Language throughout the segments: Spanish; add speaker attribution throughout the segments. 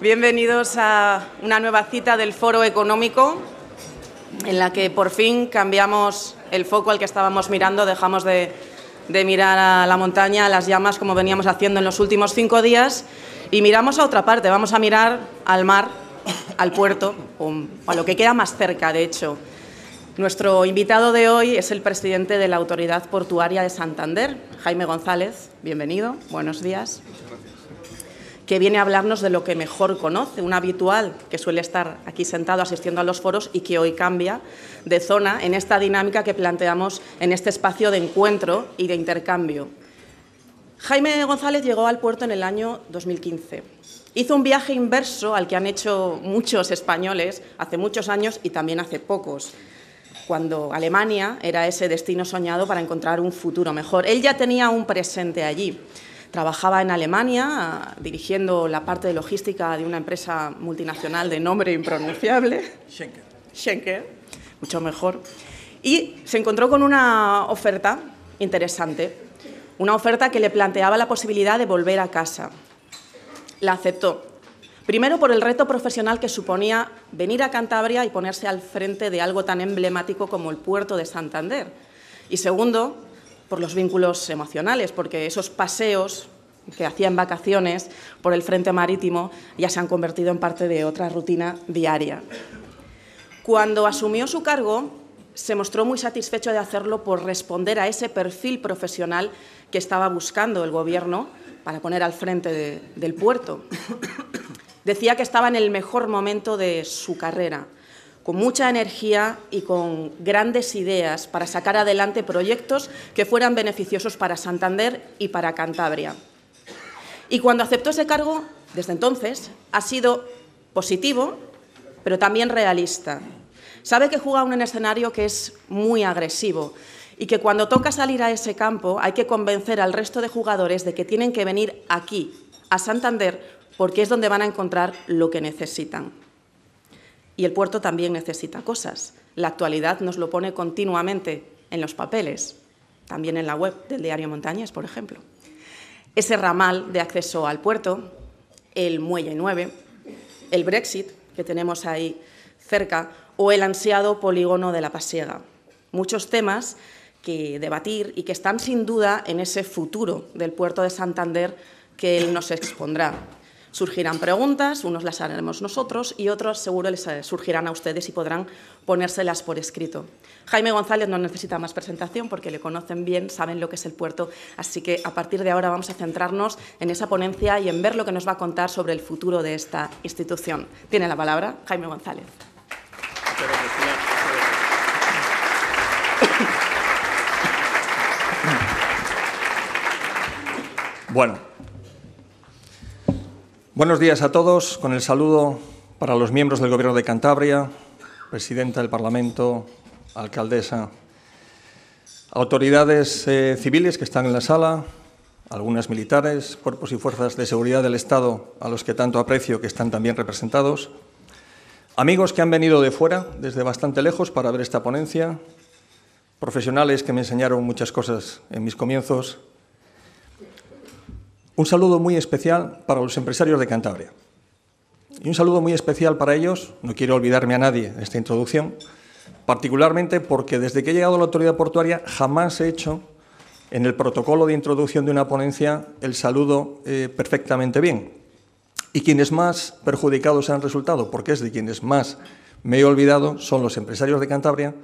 Speaker 1: Bienvenidos a una nueva cita del Foro Económico, en la que por fin cambiamos el foco al que estábamos mirando, dejamos de, mirar a la montaña, a las llamas, como veníamos haciendo en los últimos cinco días, y miramos a otra parte, vamos a mirar al mar, al puerto, o a lo que queda más cerca, de hecho. Nuestro invitado de hoy es el presidente de la Autoridad Portuaria de Santander, Jaime González. Bienvenido, buenos días. Que viene a hablarnos de lo que mejor conoce, un habitual que suele estar aquí sentado asistiendo a los foros y que hoy cambia de zona en esta dinámica que planteamos en este espacio de encuentro y de intercambio. Jaime González llegó al puerto en el año 2015. Hizo un viaje inverso al que han hecho muchos españoles hace muchos años y también hace pocos cuando Alemania era ese destino soñado para encontrar un futuro mejor. Él ya tenía un presente allí. Trabajaba en Alemania dirigiendo la parte de logística de una empresa multinacional de nombre impronunciable. Schenker. Schenker, mucho mejor. Y se encontró con una oferta interesante, una oferta que le planteaba la posibilidad de volver a casa. La aceptó Primero por el reto profesional que suponía venir a Cantabria y ponerse al frente de algo tan emblemático como el puerto de Santander. Y segundo, por los vínculos emocionales, porque esos paseos que hacía en vacaciones por el frente marítimo ya se han convertido en parte de otra rutina diaria. Cuando asumió su cargo, se mostró muy satisfecho de hacerlo por responder a ese perfil profesional que estaba buscando el Gobierno para poner al frente del puerto. Decía que estaba en el mejor momento de su carrera, con mucha energía y con grandes ideas para sacar adelante proyectos que fueran beneficiosos para Santander y para Cantabria. Y cuando aceptó ese cargo, desde entonces, ha sido positivo, pero también realista. Sabe que juega en un escenario que es muy agresivo, y que cuando toca salir a ese campo hay que convencer al resto de jugadores de que tienen que venir aquí, a Santander, porque es donde van a encontrar lo que necesitan. Y el puerto también necesita cosas. La actualidad nos lo pone continuamente en los papeles, también en la web del diario Montañés, por ejemplo. Ese ramal de acceso al puerto, el Muelle 9, el Brexit, que tenemos ahí cerca, o el ansiado polígono de la Pasiega. Muchos temas que debatir y que están sin duda en ese futuro del puerto de Santander que él nos expondrá surgirán preguntas, unos las haremos nosotros y otros seguro les eh, surgirán a ustedes y podrán ponérselas por escrito. Jaime González no necesita más presentación porque le conocen bien, saben lo que es el puerto, así que a partir de ahora vamos a centrarnos en esa ponencia y en ver lo que nos va a contar sobre el futuro de esta institución. Tiene la palabra Jaime González.
Speaker 2: Bueno, Buenos días a todos, con el saludo para los miembros del Gobierno de Cantabria, presidenta del Parlamento, alcaldesa, autoridades eh, civiles que están en la sala, algunas militares, cuerpos y fuerzas de seguridad del Estado a los que tanto aprecio que están también representados, amigos que han venido de fuera, desde bastante lejos, para ver esta ponencia, profesionales que me enseñaron muchas cosas en mis comienzos un saludo muy especial para los empresarios de Cantabria. Y un saludo muy especial para ellos, no quiero olvidarme a nadie en esta introducción, particularmente porque desde que he llegado a la autoridad portuaria jamás he hecho en el protocolo de introducción de una ponencia el saludo eh, perfectamente bien. Y quienes más perjudicados han resultado, porque es de quienes más me he olvidado, son los empresarios de Cantabria,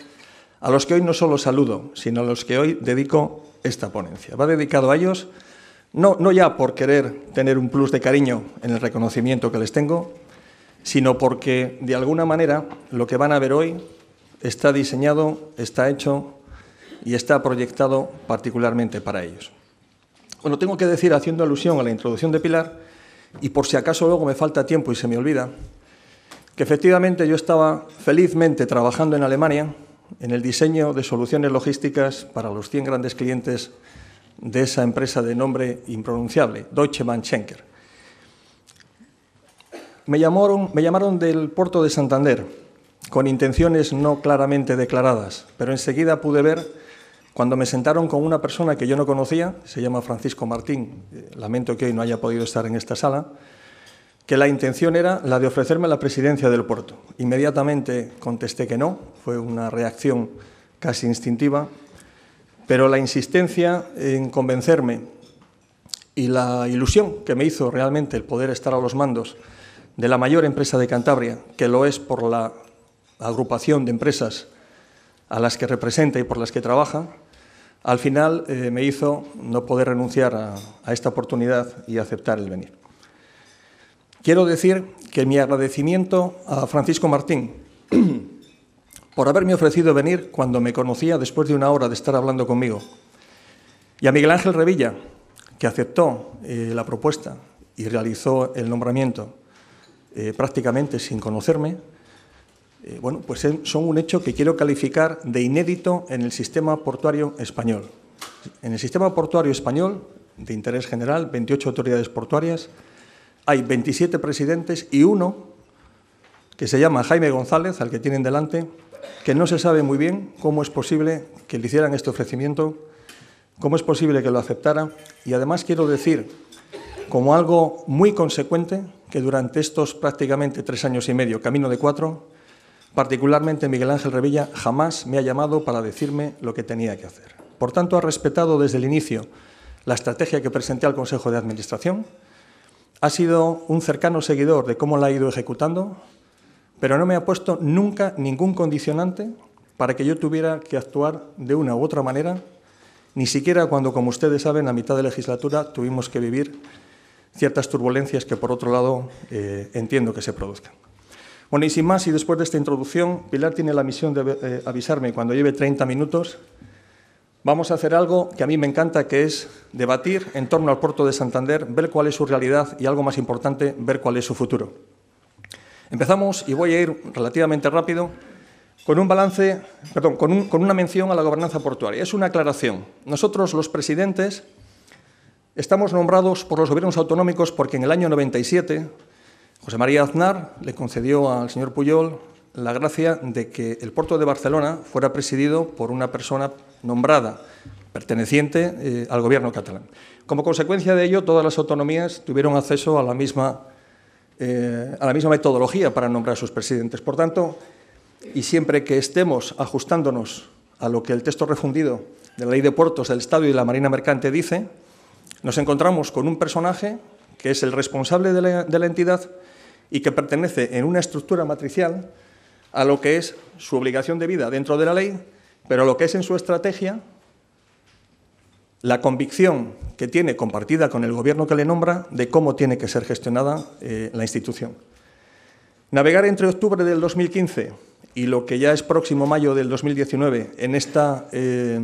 Speaker 2: a los que hoy no solo saludo, sino a los que hoy dedico esta ponencia. Va dedicado a ellos no, ya por querer tener un plus de cariño en el reconocimiento que les tengo, sino porque de alguna manera lo que van a ver hoy está diseñado, está hecho y está proyectado particularmente para ellos. Bueno, tengo que decir, haciendo alusión a la introducción de Pilar, y por si acaso luego me falta tiempo y se me olvida, que efectivamente yo estaba felizmente trabajando en Alemania en el diseño de soluciones logísticas para los 100 grandes clientes de esa empresa de nombre impronunciable, Deutsche Manchenker. Schenker. Me llamaron, me llamaron del puerto de Santander, con intenciones no claramente declaradas, pero enseguida pude ver, cuando me sentaron con una persona que yo no conocía, se llama Francisco Martín, eh, lamento que hoy no haya podido estar en esta sala, que la intención era la de ofrecerme la presidencia del puerto. Inmediatamente contesté que no, fue una reacción casi instintiva, pero la insistencia en convencerme y la ilusión que me hizo realmente el poder estar a los mandos de la mayor empresa de Cantabria, que lo es por la agrupación de empresas a las que representa y por las que trabaja, al final eh, me hizo no poder renunciar a esta oportunidad y aceptar el venir. Quiero decir que mi agradecimiento a Francisco Martín, por haberme ofrecido venir cuando me conocía después de una hora de estar hablando conmigo. Y a Miguel Ángel Revilla, que aceptó eh, la propuesta y realizó el nombramiento eh, prácticamente sin conocerme, eh, bueno, pues son un hecho que quiero calificar de inédito en el sistema portuario español. En el sistema portuario español, de interés general, 28 autoridades portuarias, hay 27 presidentes y uno que se llama Jaime González, al que tienen delante, que no se sabe muy bien cómo es posible que le hicieran este ofrecimiento, cómo es posible que lo aceptara y además quiero decir como algo muy consecuente que durante estos prácticamente tres años y medio, camino de cuatro, particularmente Miguel Ángel Revilla jamás me ha llamado para decirme lo que tenía que hacer. Por tanto, ha respetado desde el inicio la estrategia que presenté al Consejo de Administración, ha sido un cercano seguidor de cómo la ha ido ejecutando, pero no me ha puesto nunca ningún condicionante para que yo tuviera que actuar de una u otra manera, ni siquiera cuando, como ustedes saben, a mitad de legislatura tuvimos que vivir ciertas turbulencias que, por otro lado, eh, entiendo que se produzcan. Bueno, y sin más, y después de esta introducción, Pilar tiene la misión de eh, avisarme cuando lleve 30 minutos. Vamos a hacer algo que a mí me encanta, que es debatir en torno al puerto de Santander, ver cuál es su realidad y, algo más importante, ver cuál es su futuro. Empezamos, y voy a ir relativamente rápido, con un balance, perdón, con, una mención a la gobernanza portuaria. Es una aclaración. Nosotros, los presidentes, estamos nombrados por los gobiernos autonómicos porque en el año 97 José María Aznar le concedió al señor Puyol la gracia de que el puerto de Barcelona fuera presidido por una persona nombrada perteneciente eh, al gobierno catalán. Como consecuencia de ello, todas las autonomías tuvieron acceso a la misma eh, a la misma metodología para nombrar a sus presidentes. Por tanto, y siempre que estemos ajustándonos a lo que el texto refundido de la Ley de Puertos del Estado y de la Marina Mercante dice, nos encontramos con un personaje que es el responsable de la, de la entidad y que pertenece en una estructura matricial a lo que es su obligación de vida dentro de la ley, pero a lo que es en su estrategia la convicción que tiene compartida con el gobierno que le nombra de cómo tiene que ser gestionada eh, la institución. Navegar entre octubre del 2015 y lo que ya es próximo mayo del 2019 en esta, eh,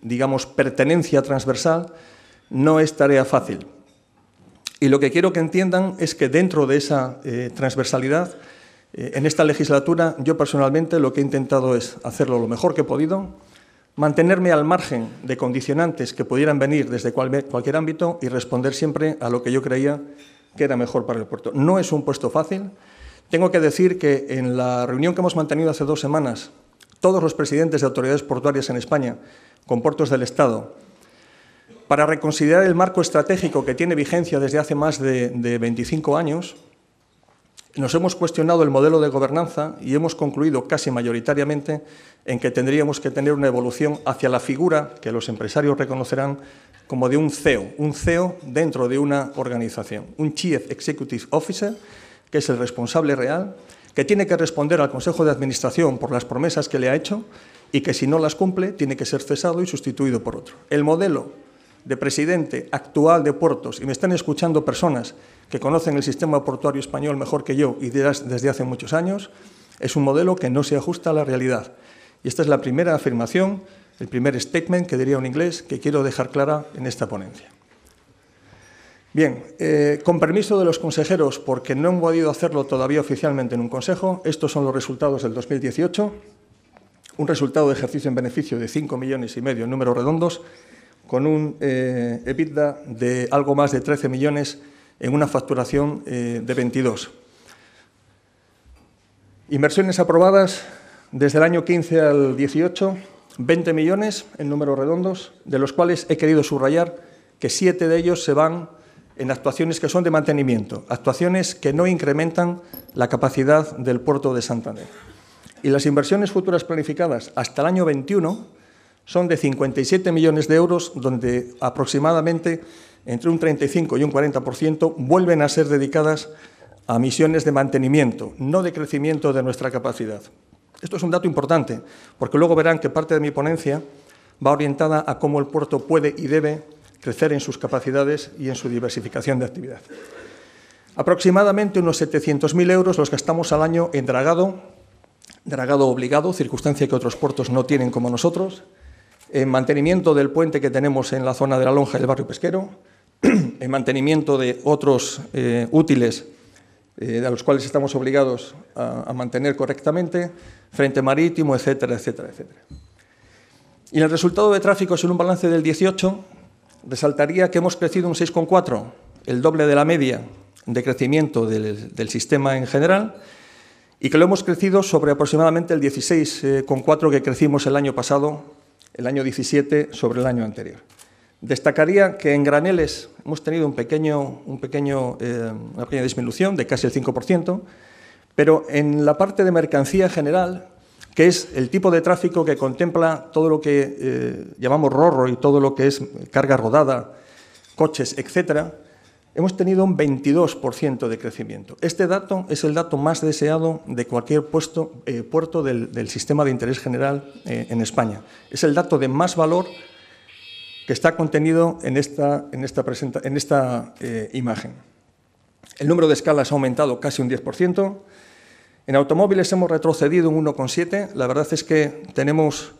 Speaker 2: digamos, pertenencia transversal no es tarea fácil. Y lo que quiero que entiendan es que dentro de esa eh, transversalidad, en esta legislatura, yo personalmente lo que he intentado es hacerlo lo mejor que he podido, mantenerme al margen de condicionantes que pudieran venir desde cualquier ámbito y responder siempre a lo que yo creía que era mejor para el puerto. No es un puesto fácil. Tengo que decir que en la reunión que hemos mantenido hace dos semanas, todos los presidentes de autoridades portuarias en España, con puertos del Estado, para reconsiderar el marco estratégico que tiene vigencia desde hace más de 25 años, nos hemos cuestionado el modelo de gobernanza y hemos concluido casi mayoritariamente en que tendríamos que tener una evolución hacia la figura que los empresarios reconocerán como de un CEO, un CEO dentro de una organización, un Chief Executive Officer, que es el responsable real, que tiene que responder al Consejo de Administración por las promesas que le ha hecho y que si no las cumple tiene que ser cesado y sustituido por otro. El modelo de presidente actual de puertos, y me están escuchando personas que conocen el sistema portuario español mejor que yo y desde hace muchos años, es un modelo que no se ajusta a la realidad. Y esta es la primera afirmación, el primer statement que diría un inglés que quiero dejar clara en esta ponencia. Bien, eh, con permiso de los consejeros, porque no he podido hacerlo todavía oficialmente en un consejo, estos son los resultados del 2018. Un resultado de ejercicio en beneficio de 5 millones y medio en números redondos, con un eh, EBITDA de algo más de 13 millones en una facturación eh, de 22. Inversiones aprobadas desde el año 15 al 18, 20 millones en números redondos, de los cuales he querido subrayar que siete de ellos se van en actuaciones que son de mantenimiento, actuaciones que no incrementan la capacidad del puerto de Santander. Y las inversiones futuras planificadas hasta el año 21 son de 57 millones de euros, donde aproximadamente entre un 35 y un 40%, vuelven a ser dedicadas a misiones de mantenimiento, no de crecimiento de nuestra capacidad. Esto es un dato importante, porque luego verán que parte de mi ponencia va orientada a cómo el puerto puede y debe crecer en sus capacidades y en su diversificación de actividad. Aproximadamente unos 700.000 euros los gastamos al año en dragado, dragado obligado, circunstancia que otros puertos no tienen como nosotros, en mantenimiento del puente que tenemos en la zona de la lonja del barrio pesquero, el mantenimiento de otros eh, útiles eh, a los cuales estamos obligados a, mantener correctamente, frente marítimo, etcétera, etcétera, etcétera. Y el resultado de tráfico en un balance del 18 resaltaría que hemos crecido un 6,4, el doble de la media de crecimiento del, del, sistema en general, y que lo hemos crecido sobre aproximadamente el 16,4 que crecimos el año pasado, el año 17 sobre el año anterior. Destacaría que en graneles hemos tenido un pequeño, un pequeño, eh, una pequeña disminución de casi el 5%, pero en la parte de mercancía general, que es el tipo de tráfico que contempla todo lo que eh, llamamos rorro y todo lo que es carga rodada, coches, etc., hemos tenido un 22% de crecimiento. Este dato es el dato más deseado de cualquier eh, puerto del, sistema de interés general en España. Es el dato de más valor que está contenido en esta, en esta, presenta, en esta eh, imagen. El número de escalas ha aumentado casi un 10%. En automóviles hemos retrocedido un 1,7. La verdad es que tenemos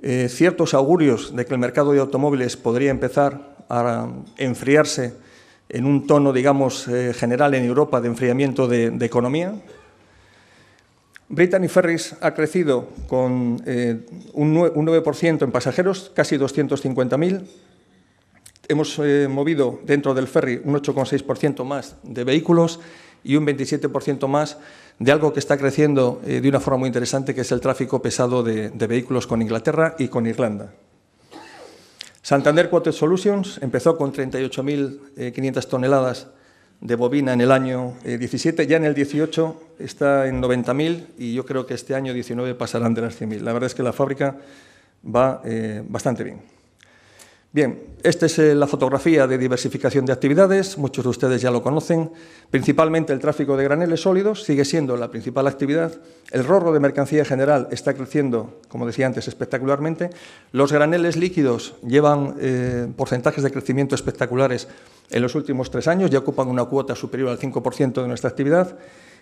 Speaker 2: eh, ciertos augurios de que el mercado de automóviles podría empezar a enfriarse en un tono, digamos, eh, general en Europa de enfriamiento de, de economía, Brittany Ferries ha crecido con eh, un 9% en pasajeros, casi 250.000. Hemos eh, movido dentro del ferry un 8,6% más de vehículos y un 27% más de algo que está creciendo eh, de una forma muy interesante, que es el tráfico pesado de, vehículos con Inglaterra y con Irlanda. Santander Quoted Solutions empezó con 38.500 toneladas de bobina en el año 17, eh, ya en el 18 está en 90.000 y yo creo que este año 19 pasarán de las 100.000. La verdad es que la fábrica va eh, bastante bien. Bien, esta es eh, la fotografía de diversificación de actividades, muchos de ustedes ya lo conocen. Principalmente el tráfico de graneles sólidos sigue siendo la principal actividad. El rorro de mercancía general está creciendo, como decía antes, espectacularmente. Los graneles líquidos llevan eh, porcentajes de crecimiento espectaculares en los últimos tres años, ya ocupan una cuota superior al 5% de nuestra actividad.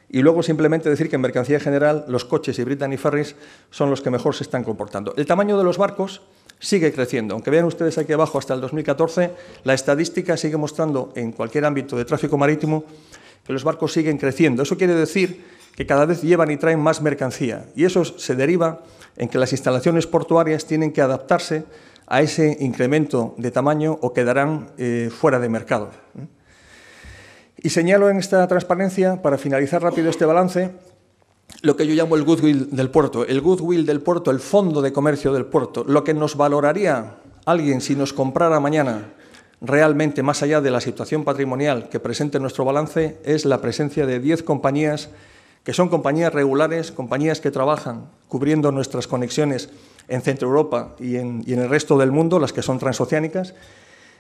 Speaker 2: Y luego simplemente decir que en mercancía general los coches y Brittany Ferries son los que mejor se están comportando. El tamaño de los barcos sigue creciendo. Aunque vean ustedes aquí abajo hasta el 2014, la estadística sigue mostrando en cualquier ámbito de tráfico marítimo que los barcos siguen creciendo. Eso quiere decir que cada vez llevan y traen más mercancía. Y eso se deriva en que las instalaciones portuarias tienen que adaptarse a ese incremento de tamaño o quedarán eh, fuera de mercado. Y señalo en esta transparencia, para finalizar rápido este balance, lo que yo llamo el goodwill del puerto. El goodwill del puerto, el fondo de comercio del puerto, lo que nos valoraría alguien si nos comprara mañana realmente más allá de la situación patrimonial que presente nuestro balance es la presencia de 10 compañías que son compañías regulares, compañías que trabajan cubriendo nuestras conexiones en Centro Europa y en, el resto del mundo, las que son transoceánicas.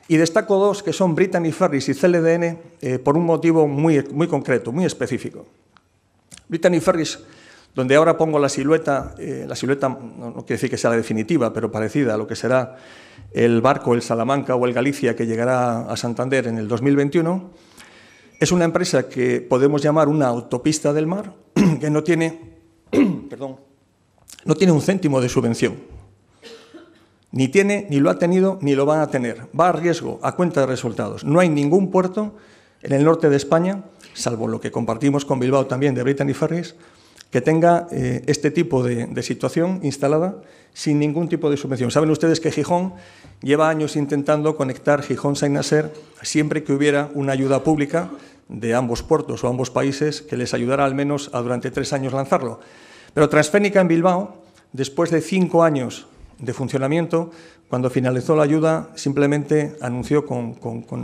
Speaker 2: Y destaco dos que son Brittany Ferries y CLDN eh, por un motivo muy, muy concreto, muy específico. Brittany Ferris, donde ahora pongo la silueta, eh, la silueta no, quiere decir que sea la definitiva, pero parecida a lo que será el barco, el Salamanca o el Galicia que llegará a Santander en el 2021, es una empresa que podemos llamar una autopista del mar, que no tiene, perdón, no tiene un céntimo de subvención. Ni tiene, ni lo ha tenido, ni lo van a tener. Va a riesgo, a cuenta de resultados. No hay ningún puerto en el norte de España salvo lo que compartimos con Bilbao también de Brittany Ferries, que tenga eh, este tipo de, situación instalada sin ningún tipo de subvención. Saben ustedes que Gijón lleva años intentando conectar Gijón-Saint-Nazaire siempre que hubiera una ayuda pública de ambos puertos o ambos países que les ayudara al menos a durante tres años lanzarlo. Pero Transfénica en Bilbao, después de cinco años de funcionamiento, cuando finalizó la ayuda simplemente anunció con,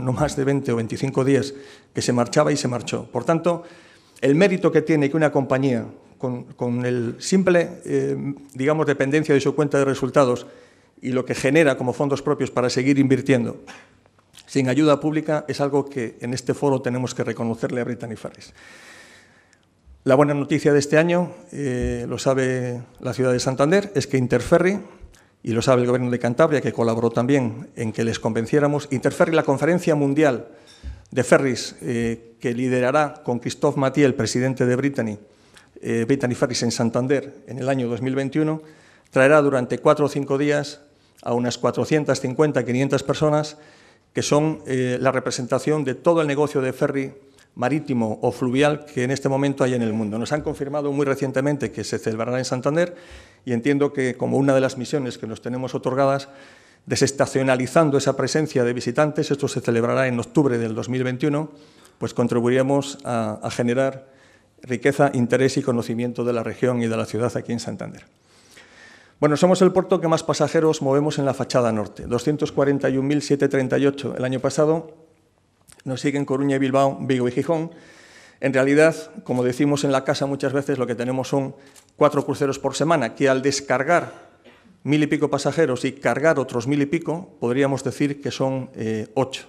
Speaker 2: no más de 20 o 25 días que se marchaba y se marchó. Por tanto, el mérito que tiene que una compañía con, con el simple, eh, digamos, dependencia de su cuenta de resultados y lo que genera como fondos propios para seguir invirtiendo sin ayuda pública es algo que en este foro tenemos que reconocerle a Brittany Farris. La buena noticia de este año, eh, lo sabe la ciudad de Santander, es que Interferry, y lo sabe el Gobierno de Cantabria, que colaboró también en que les convenciéramos. Interferry, la conferencia mundial de ferries eh, que liderará con Christophe Mathieu, presidente de eh, Brittany, Ferries en Santander, en el año 2021, traerá durante cuatro o cinco días a unas 450-500 personas que son eh, la representación de todo el negocio de ferry marítimo o fluvial que en este momento hay en el mundo. Nos han confirmado muy recientemente que se celebrará en Santander y entiendo que como una de las misiones que nos tenemos otorgadas, desestacionalizando esa presencia de visitantes, esto se celebrará en octubre del 2021, pues contribuiríamos a, a generar riqueza, interés y conocimiento de la región y de la ciudad aquí en Santander. Bueno, somos el puerto que más pasajeros movemos en la fachada norte, 241.738 el año pasado nos siguen Coruña y Bilbao, Vigo y Gijón. En realidad, como decimos en la casa muchas veces, lo que tenemos son cuatro cruceros por semana, que al descargar mil y pico pasajeros y cargar otros mil y pico, podríamos decir que son eh, ocho.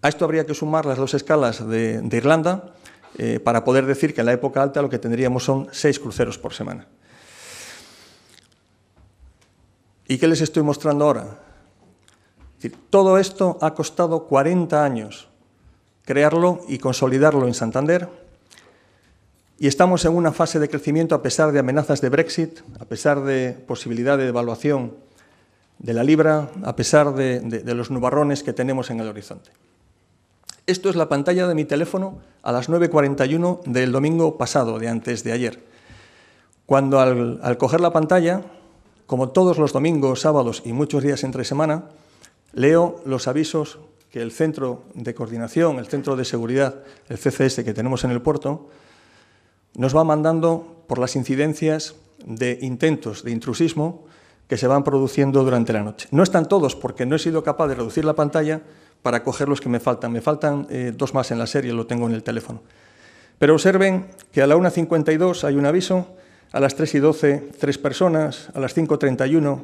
Speaker 2: A esto habría que sumar las dos escalas de, Irlanda eh, para poder decir que en la época alta lo que tendríamos son seis cruceros por semana. ¿Y qué les estoy mostrando ahora? todo esto ha costado 40 años crearlo y consolidarlo en Santander. Y estamos en una fase de crecimiento a pesar de amenazas de Brexit, a pesar de posibilidad de devaluación de la libra, a pesar de, los nubarrones que tenemos en el horizonte. Esto es la pantalla de mi teléfono a las 9.41 del domingo pasado, de antes de ayer, cuando al coger la pantalla, como todos los domingos, sábados y muchos días entre semana, leo los avisos que el centro de coordinación, el centro de seguridad, el CCS que tenemos en el puerto, nos va mandando por las incidencias de intentos de intrusismo que se van produciendo durante la noche. No están todos porque no he sido capaz de reducir la pantalla para coger los que me faltan. Me faltan eh, dos más en la serie, lo tengo en el teléfono. Pero observen que a la 1.52 hay un aviso, a las 3.12 tres personas, a las 5.31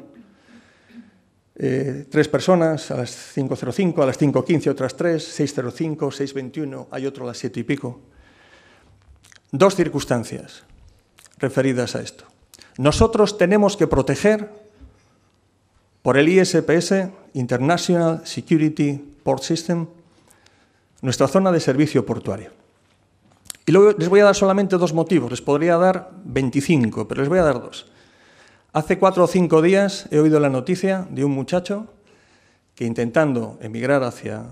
Speaker 2: eh, tres personas, a las 5.05, a las 5.15 otras tres, 6.05, 6.21, hay otro a las 7 y pico. Dos circunstancias referidas a esto. Nosotros tenemos que proteger por el ISPS, International Security Port System, nuestra zona de servicio portuario. Y luego les voy a dar solamente dos motivos, les podría dar 25, pero les voy a dar dos. Hace cuatro o cinco días he oído la noticia de un muchacho que intentando emigrar hacia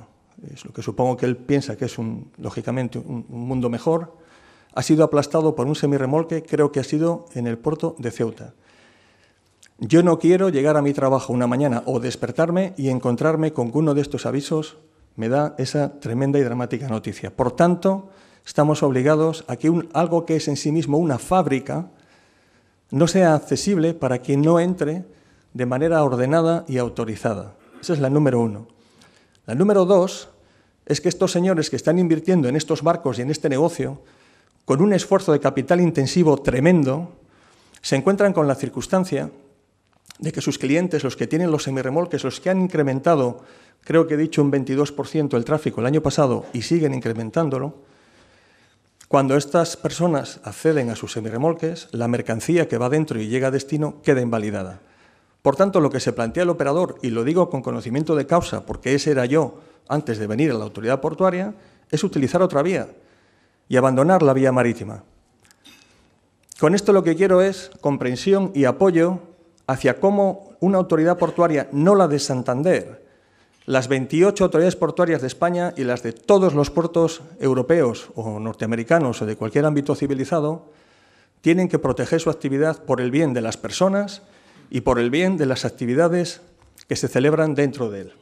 Speaker 2: es lo que supongo que él piensa que es, un, lógicamente, un, mundo mejor, ha sido aplastado por un semirremolque, creo que ha sido en el puerto de Ceuta. Yo no quiero llegar a mi trabajo una mañana o despertarme y encontrarme con uno de estos avisos me da esa tremenda y dramática noticia. Por tanto, estamos obligados a que algo que es en sí mismo una fábrica, no sea accesible para quien no entre de manera ordenada y autorizada. Esa es la número uno. La número dos es que estos señores que están invirtiendo en estos barcos y en este negocio, con un esfuerzo de capital intensivo tremendo, se encuentran con la circunstancia de que sus clientes, los que tienen los semirremolques, los que han incrementado, creo que he dicho un 22% el tráfico el año pasado y siguen incrementándolo, cuando estas personas acceden a sus semiremolques, la mercancía que va dentro y llega a destino queda invalidada. Por tanto, lo que se plantea el operador, y lo digo con conocimiento de causa, porque ese era yo antes de venir a la autoridad portuaria, es utilizar otra vía y abandonar la vía marítima. Con esto lo que quiero es comprensión y apoyo hacia cómo una autoridad portuaria, no la de Santander, las 28 autoridades portuarias de España y las de todos los puertos europeos o norteamericanos o de cualquier ámbito civilizado tienen que proteger su actividad por el bien de las personas y por el bien de las actividades que se celebran dentro de él.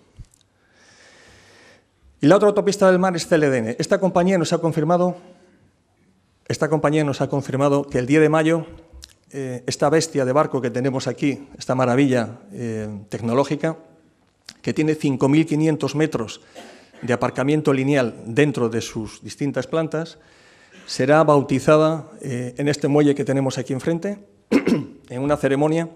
Speaker 2: Y la otra autopista del mar es CLDN. Esta compañía nos ha confirmado, esta compañía nos ha confirmado que el 10 de mayo eh, esta bestia de barco que tenemos aquí, esta maravilla eh, tecnológica, que tiene 5.500 metros de aparcamiento lineal dentro de sus distintas plantas, será bautizada eh, en este muelle que tenemos aquí enfrente, en una ceremonia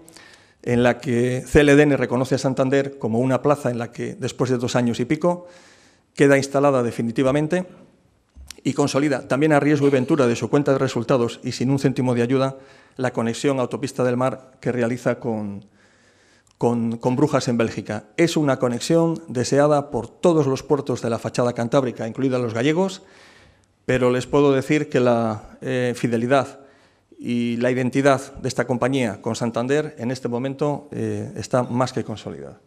Speaker 2: en la que CLDN reconoce a Santander como una plaza en la que, después de dos años y pico, queda instalada definitivamente y consolida, también a riesgo y ventura de su cuenta de resultados y sin un céntimo de ayuda, la conexión autopista del mar que realiza con, con, Brujas en Bélgica. Es una conexión deseada por todos los puertos de la fachada cantábrica, incluida los gallegos, pero les puedo decir que la eh, fidelidad y la identidad de esta compañía con Santander en este momento eh, está más que consolidada.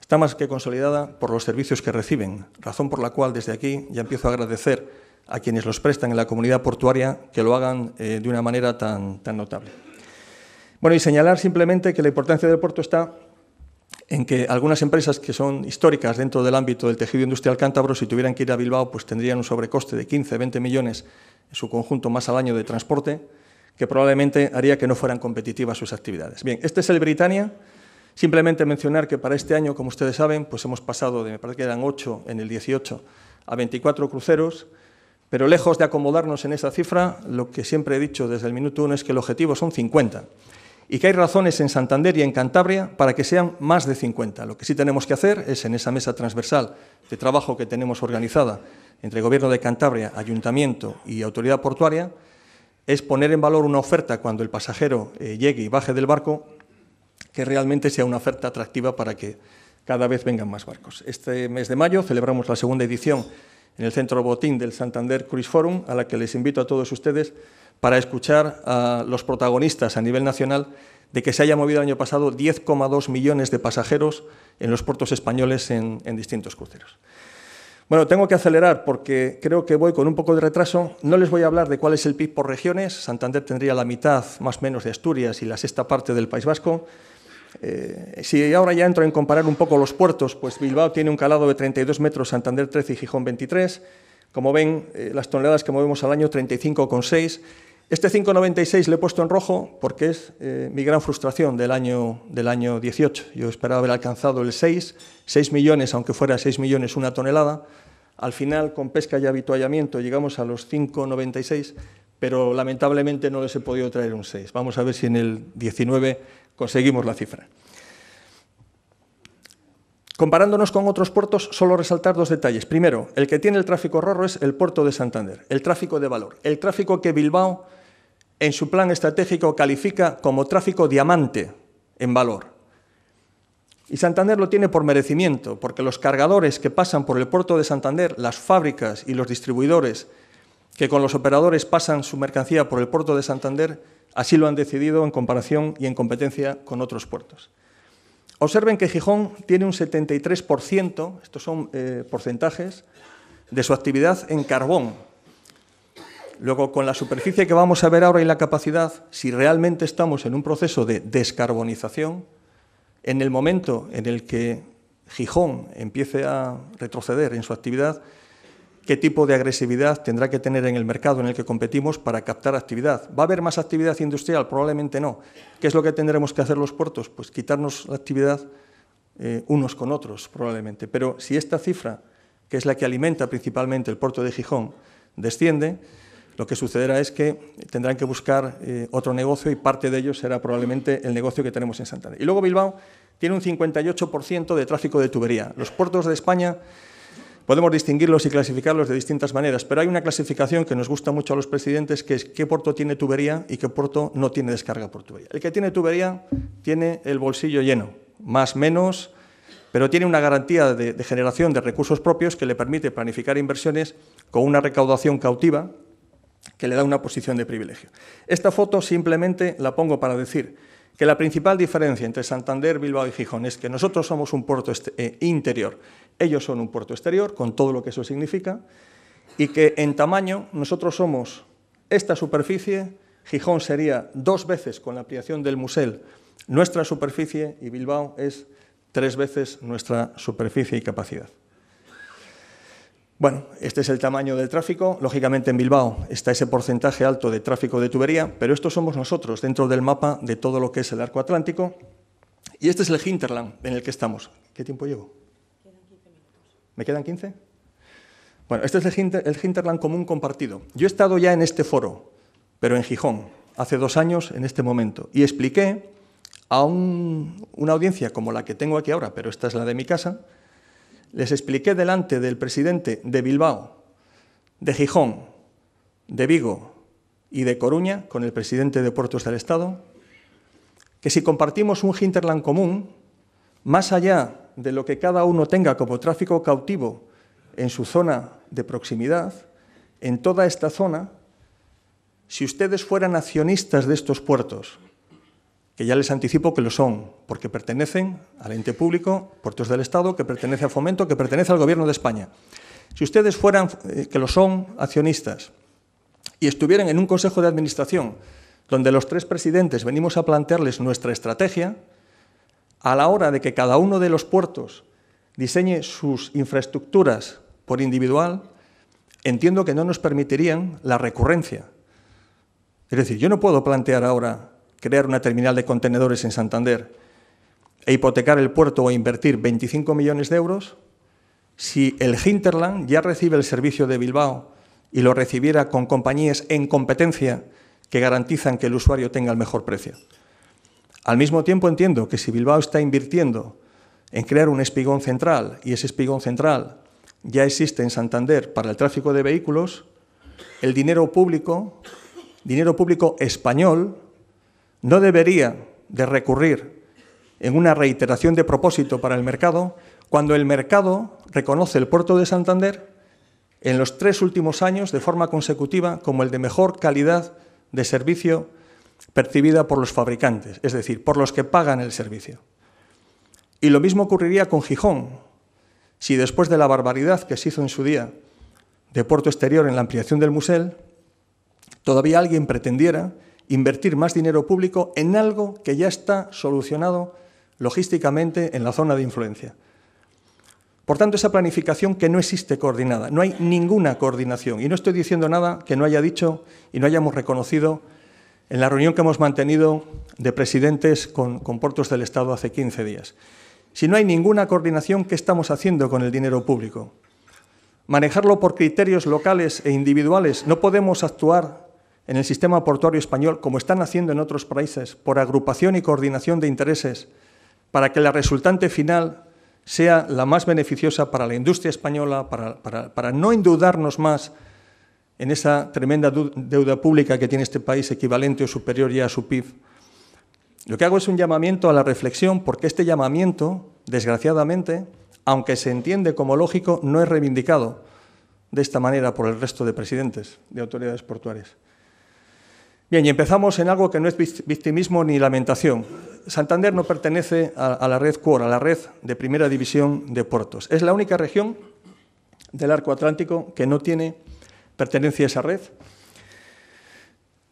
Speaker 2: Está más que consolidada por los servicios que reciben, razón por la cual desde aquí ya empiezo a agradecer a quienes los prestan en la comunidad portuaria que lo hagan eh, de una manera tan notable. Bueno, y señalar simplemente que la importancia del puerto está en que algunas empresas que son históricas dentro del ámbito del tejido industrial cántabro, si tuvieran que ir a Bilbao, pues tendrían un sobrecoste de 15, 20 millones en su conjunto más al año de transporte, que probablemente haría que no fueran competitivas sus actividades. Bien, este es el Britannia. Simplemente mencionar que para este año, como ustedes saben, pues hemos pasado de, me parece que eran 8 en el 18, a 24 cruceros, pero lejos de acomodarnos en esa cifra, lo que siempre he dicho desde el minuto 1 es que el objetivo son 50 y que hay razones en Santander y en Cantabria para que sean más de 50. Lo que sí tenemos que hacer es en esa mesa transversal de trabajo que tenemos organizada entre Gobierno de Cantabria, Ayuntamiento y Autoridad Portuaria, es poner en valor una oferta cuando el pasajero eh, llegue y baje del barco que realmente sea una oferta atractiva para que cada vez vengan más barcos. Este mes de mayo celebramos la segunda edición en el Centro Botín del Santander Cruise Forum, a la que les invito a todos ustedes para escuchar a los protagonistas a nivel nacional de que se haya movido el año pasado 10,2 millones de pasajeros en los puertos españoles en, distintos cruceros. Bueno, tengo que acelerar porque creo que voy con un poco de retraso. No les voy a hablar de cuál es el PIB por regiones. Santander tendría la mitad más o menos de Asturias y la sexta parte del País Vasco. Eh, si ahora ya entro en comparar un poco los puertos, pues Bilbao tiene un calado de 32 metros, Santander 13 y Gijón 23. Como ven, eh, las toneladas que movemos al año 35,6 este 596 le he puesto en rojo porque es eh, mi gran frustración del año, del año 18. Yo esperaba haber alcanzado el 6, 6 millones, aunque fuera 6 millones una tonelada. Al final, con pesca y habituallamiento, llegamos a los 596, pero lamentablemente no les he podido traer un 6. Vamos a ver si en el 19 conseguimos la cifra. Comparándonos con otros puertos, solo resaltar dos detalles. Primero, el que tiene el tráfico rorro es el puerto de Santander, el tráfico de valor, el tráfico que Bilbao en su plan estratégico califica como tráfico diamante en valor. Y Santander lo tiene por merecimiento, porque los cargadores que pasan por el puerto de Santander, las fábricas y los distribuidores que con los operadores pasan su mercancía por el puerto de Santander, así lo han decidido en comparación y en competencia con otros puertos. Observen que Gijón tiene un 73%, estos son eh, porcentajes, de su actividad en carbón, Luego, con la superficie que vamos a ver ahora y la capacidad, si realmente estamos en un proceso de descarbonización, en el momento en el que Gijón empiece a retroceder en su actividad, qué tipo de agresividad tendrá que tener en el mercado en el que competimos para captar actividad. ¿Va a haber más actividad industrial? Probablemente no. ¿Qué es lo que tendremos que hacer los puertos? Pues quitarnos la actividad eh, unos con otros, probablemente. Pero si esta cifra, que es la que alimenta principalmente el puerto de Gijón, desciende, lo que sucederá es que tendrán que buscar eh, otro negocio y parte de ellos será probablemente el negocio que tenemos en Santander. Y luego Bilbao tiene un 58% de tráfico de tubería. Los puertos de España podemos distinguirlos y clasificarlos de distintas maneras, pero hay una clasificación que nos gusta mucho a los presidentes, que es qué puerto tiene tubería y qué puerto no tiene descarga por tubería. El que tiene tubería tiene el bolsillo lleno, más menos, pero tiene una garantía de generación de recursos propios que le permite planificar inversiones con una recaudación cautiva, que le da una posición de privilegio. Esta foto simplemente la pongo para decir que la principal diferencia entre Santander, Bilbao y Gijón es que nosotros somos un puerto este, eh, interior, ellos son un puerto exterior, con todo lo que eso significa, y que en tamaño nosotros somos esta superficie, Gijón sería dos veces con la ampliación del Musel nuestra superficie y Bilbao es tres veces nuestra superficie y capacidad. Bueno, este es el tamaño del tráfico. Lógicamente en Bilbao está ese porcentaje alto de tráfico de tubería, pero estos somos nosotros dentro del mapa de todo lo que es el arco atlántico. Y este es el hinterland en el que estamos. ¿Qué tiempo llevo? ¿Me quedan 15? Bueno, este es el, hinterland común compartido. Yo he estado ya en este foro, pero en Gijón, hace dos años en este momento, y expliqué a una audiencia como la que tengo aquí ahora, pero esta es la de mi casa, les expliqué delante del presidente de Bilbao, de Gijón, de Vigo y de Coruña, con el presidente de Puertos del Estado, que si compartimos un hinterland común, más allá de lo que cada uno tenga como tráfico cautivo en su zona de proximidad, en toda esta zona, si ustedes fueran accionistas de estos puertos, que ya les anticipo que lo son, porque pertenecen al ente público, Puertos del Estado, que pertenece a Fomento, que pertenece al Gobierno de España. Si ustedes fueran, eh, que lo son, accionistas, y estuvieran en un consejo de administración donde los tres presidentes venimos a plantearles nuestra estrategia, a la hora de que cada uno de los puertos diseñe sus infraestructuras por individual, entiendo que no nos permitirían la recurrencia. Es decir, yo no puedo plantear ahora crear una terminal de contenedores en Santander e hipotecar el puerto o invertir 25 millones de euros, si el Hinterland ya recibe el servicio de Bilbao y lo recibiera con compañías en competencia que garantizan que el usuario tenga el mejor precio. Al mismo tiempo entiendo que si Bilbao está invirtiendo en crear un espigón central y ese espigón central ya existe en Santander para el tráfico de vehículos, el dinero público, dinero público español, no debería de recurrir en una reiteración de propósito para el mercado cuando el mercado reconoce el puerto de Santander en los tres últimos años de forma consecutiva como el de mejor calidad de servicio percibida por los fabricantes, es decir, por los que pagan el servicio. Y lo mismo ocurriría con Gijón, si después de la barbaridad que se hizo en su día de puerto exterior en la ampliación del Musel, todavía alguien pretendiera invertir más dinero público en algo que ya está solucionado logísticamente en la zona de influencia. Por tanto, esa planificación que no existe coordinada, no hay ninguna coordinación. Y no estoy diciendo nada que no haya dicho y no hayamos reconocido en la reunión que hemos mantenido de presidentes con, con puertos del Estado hace 15 días. Si no hay ninguna coordinación, ¿qué estamos haciendo con el dinero público? Manejarlo por criterios locales e individuales. No podemos actuar en el sistema portuario español, como están haciendo en otros países, por agrupación y coordinación de intereses, para que la resultante final sea la más beneficiosa para la industria española, para, no endeudarnos más en esa tremenda deuda pública que tiene este país, equivalente o superior ya a su PIB. Lo que hago es un llamamiento a la reflexión, porque este llamamiento, desgraciadamente, aunque se entiende como lógico, no es reivindicado de esta manera por el resto de presidentes de autoridades portuarias. Bien, y empezamos en algo que no es victimismo ni lamentación. Santander no pertenece a, la red CUOR, a la red de primera división de puertos. Es la única región del arco atlántico que no tiene pertenencia a esa red.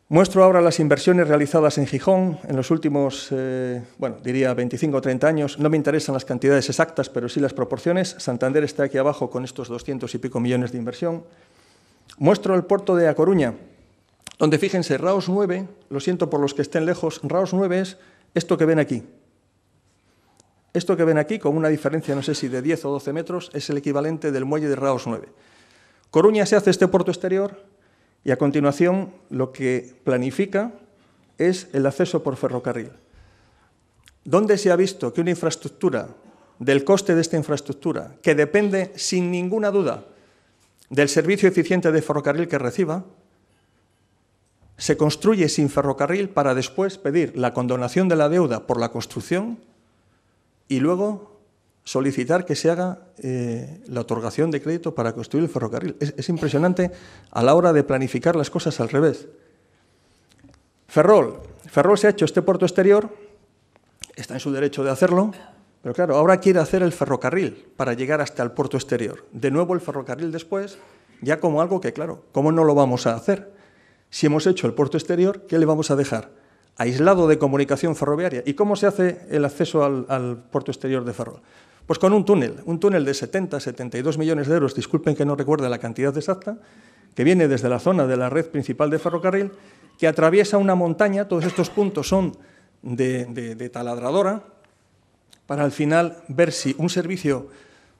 Speaker 2: Muestro ahora las inversiones realizadas en Gijón en los últimos, eh, bueno, diría 25 o 30 años. No me interesan las cantidades exactas, pero sí las proporciones. Santander está aquí abajo con estos 200 y pico millones de inversión. Muestro el puerto de A Coruña, donde fíjense, Raos 9, lo siento por los que estén lejos, Raos 9 es esto que ven aquí. Esto que ven aquí, con una diferencia, no sé si de 10 o 12 metros, es el equivalente del muelle de Raos 9. Coruña se hace este puerto exterior y a continuación lo que planifica es el acceso por ferrocarril. ¿Dónde se ha visto que una infraestructura, del coste de esta infraestructura, que depende sin ninguna duda del servicio eficiente de ferrocarril que reciba, se construye sin ferrocarril para después pedir la condonación de la deuda por la construcción y luego solicitar que se haga eh, la otorgación de crédito para construir el ferrocarril. Es, es, impresionante a la hora de planificar las cosas al revés. Ferrol. Ferrol se ha hecho este puerto exterior, está en su derecho de hacerlo, pero claro, ahora quiere hacer el ferrocarril para llegar hasta el puerto exterior. De nuevo el ferrocarril después, ya como algo que, claro, ¿cómo no lo vamos a hacer? Si hemos hecho el puerto exterior, ¿qué le vamos a dejar? Aislado de comunicación ferroviaria. ¿Y cómo se hace el acceso al, puerto exterior de Ferrol? Pues con un túnel, un túnel de 70, 72 millones de euros, disculpen que no recuerde la cantidad exacta, que viene desde la zona de la red principal de ferrocarril, que atraviesa una montaña, todos estos puntos son de taladradora, para al final ver si un servicio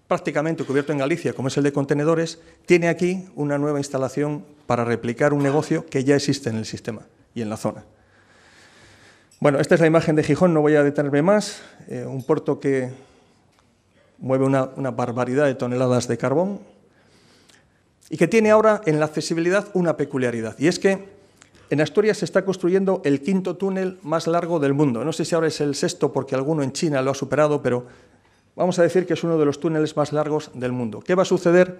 Speaker 2: prácticamente cubierto en Galicia, como es el de contenedores, tiene aquí una nueva instalación para replicar un negocio que ya existe en el sistema y en la zona. Bueno, esta es la imagen de Gijón, no voy a detenerme más, eh, un puerto que mueve una barbaridad de toneladas de carbón y que tiene ahora en la accesibilidad una peculiaridad, y es que en Asturias se está construyendo el quinto túnel más largo del mundo. No sé si ahora es el sexto porque alguno en China lo ha superado, pero vamos a decir que es uno de los túneles más largos del mundo. ¿Qué va a suceder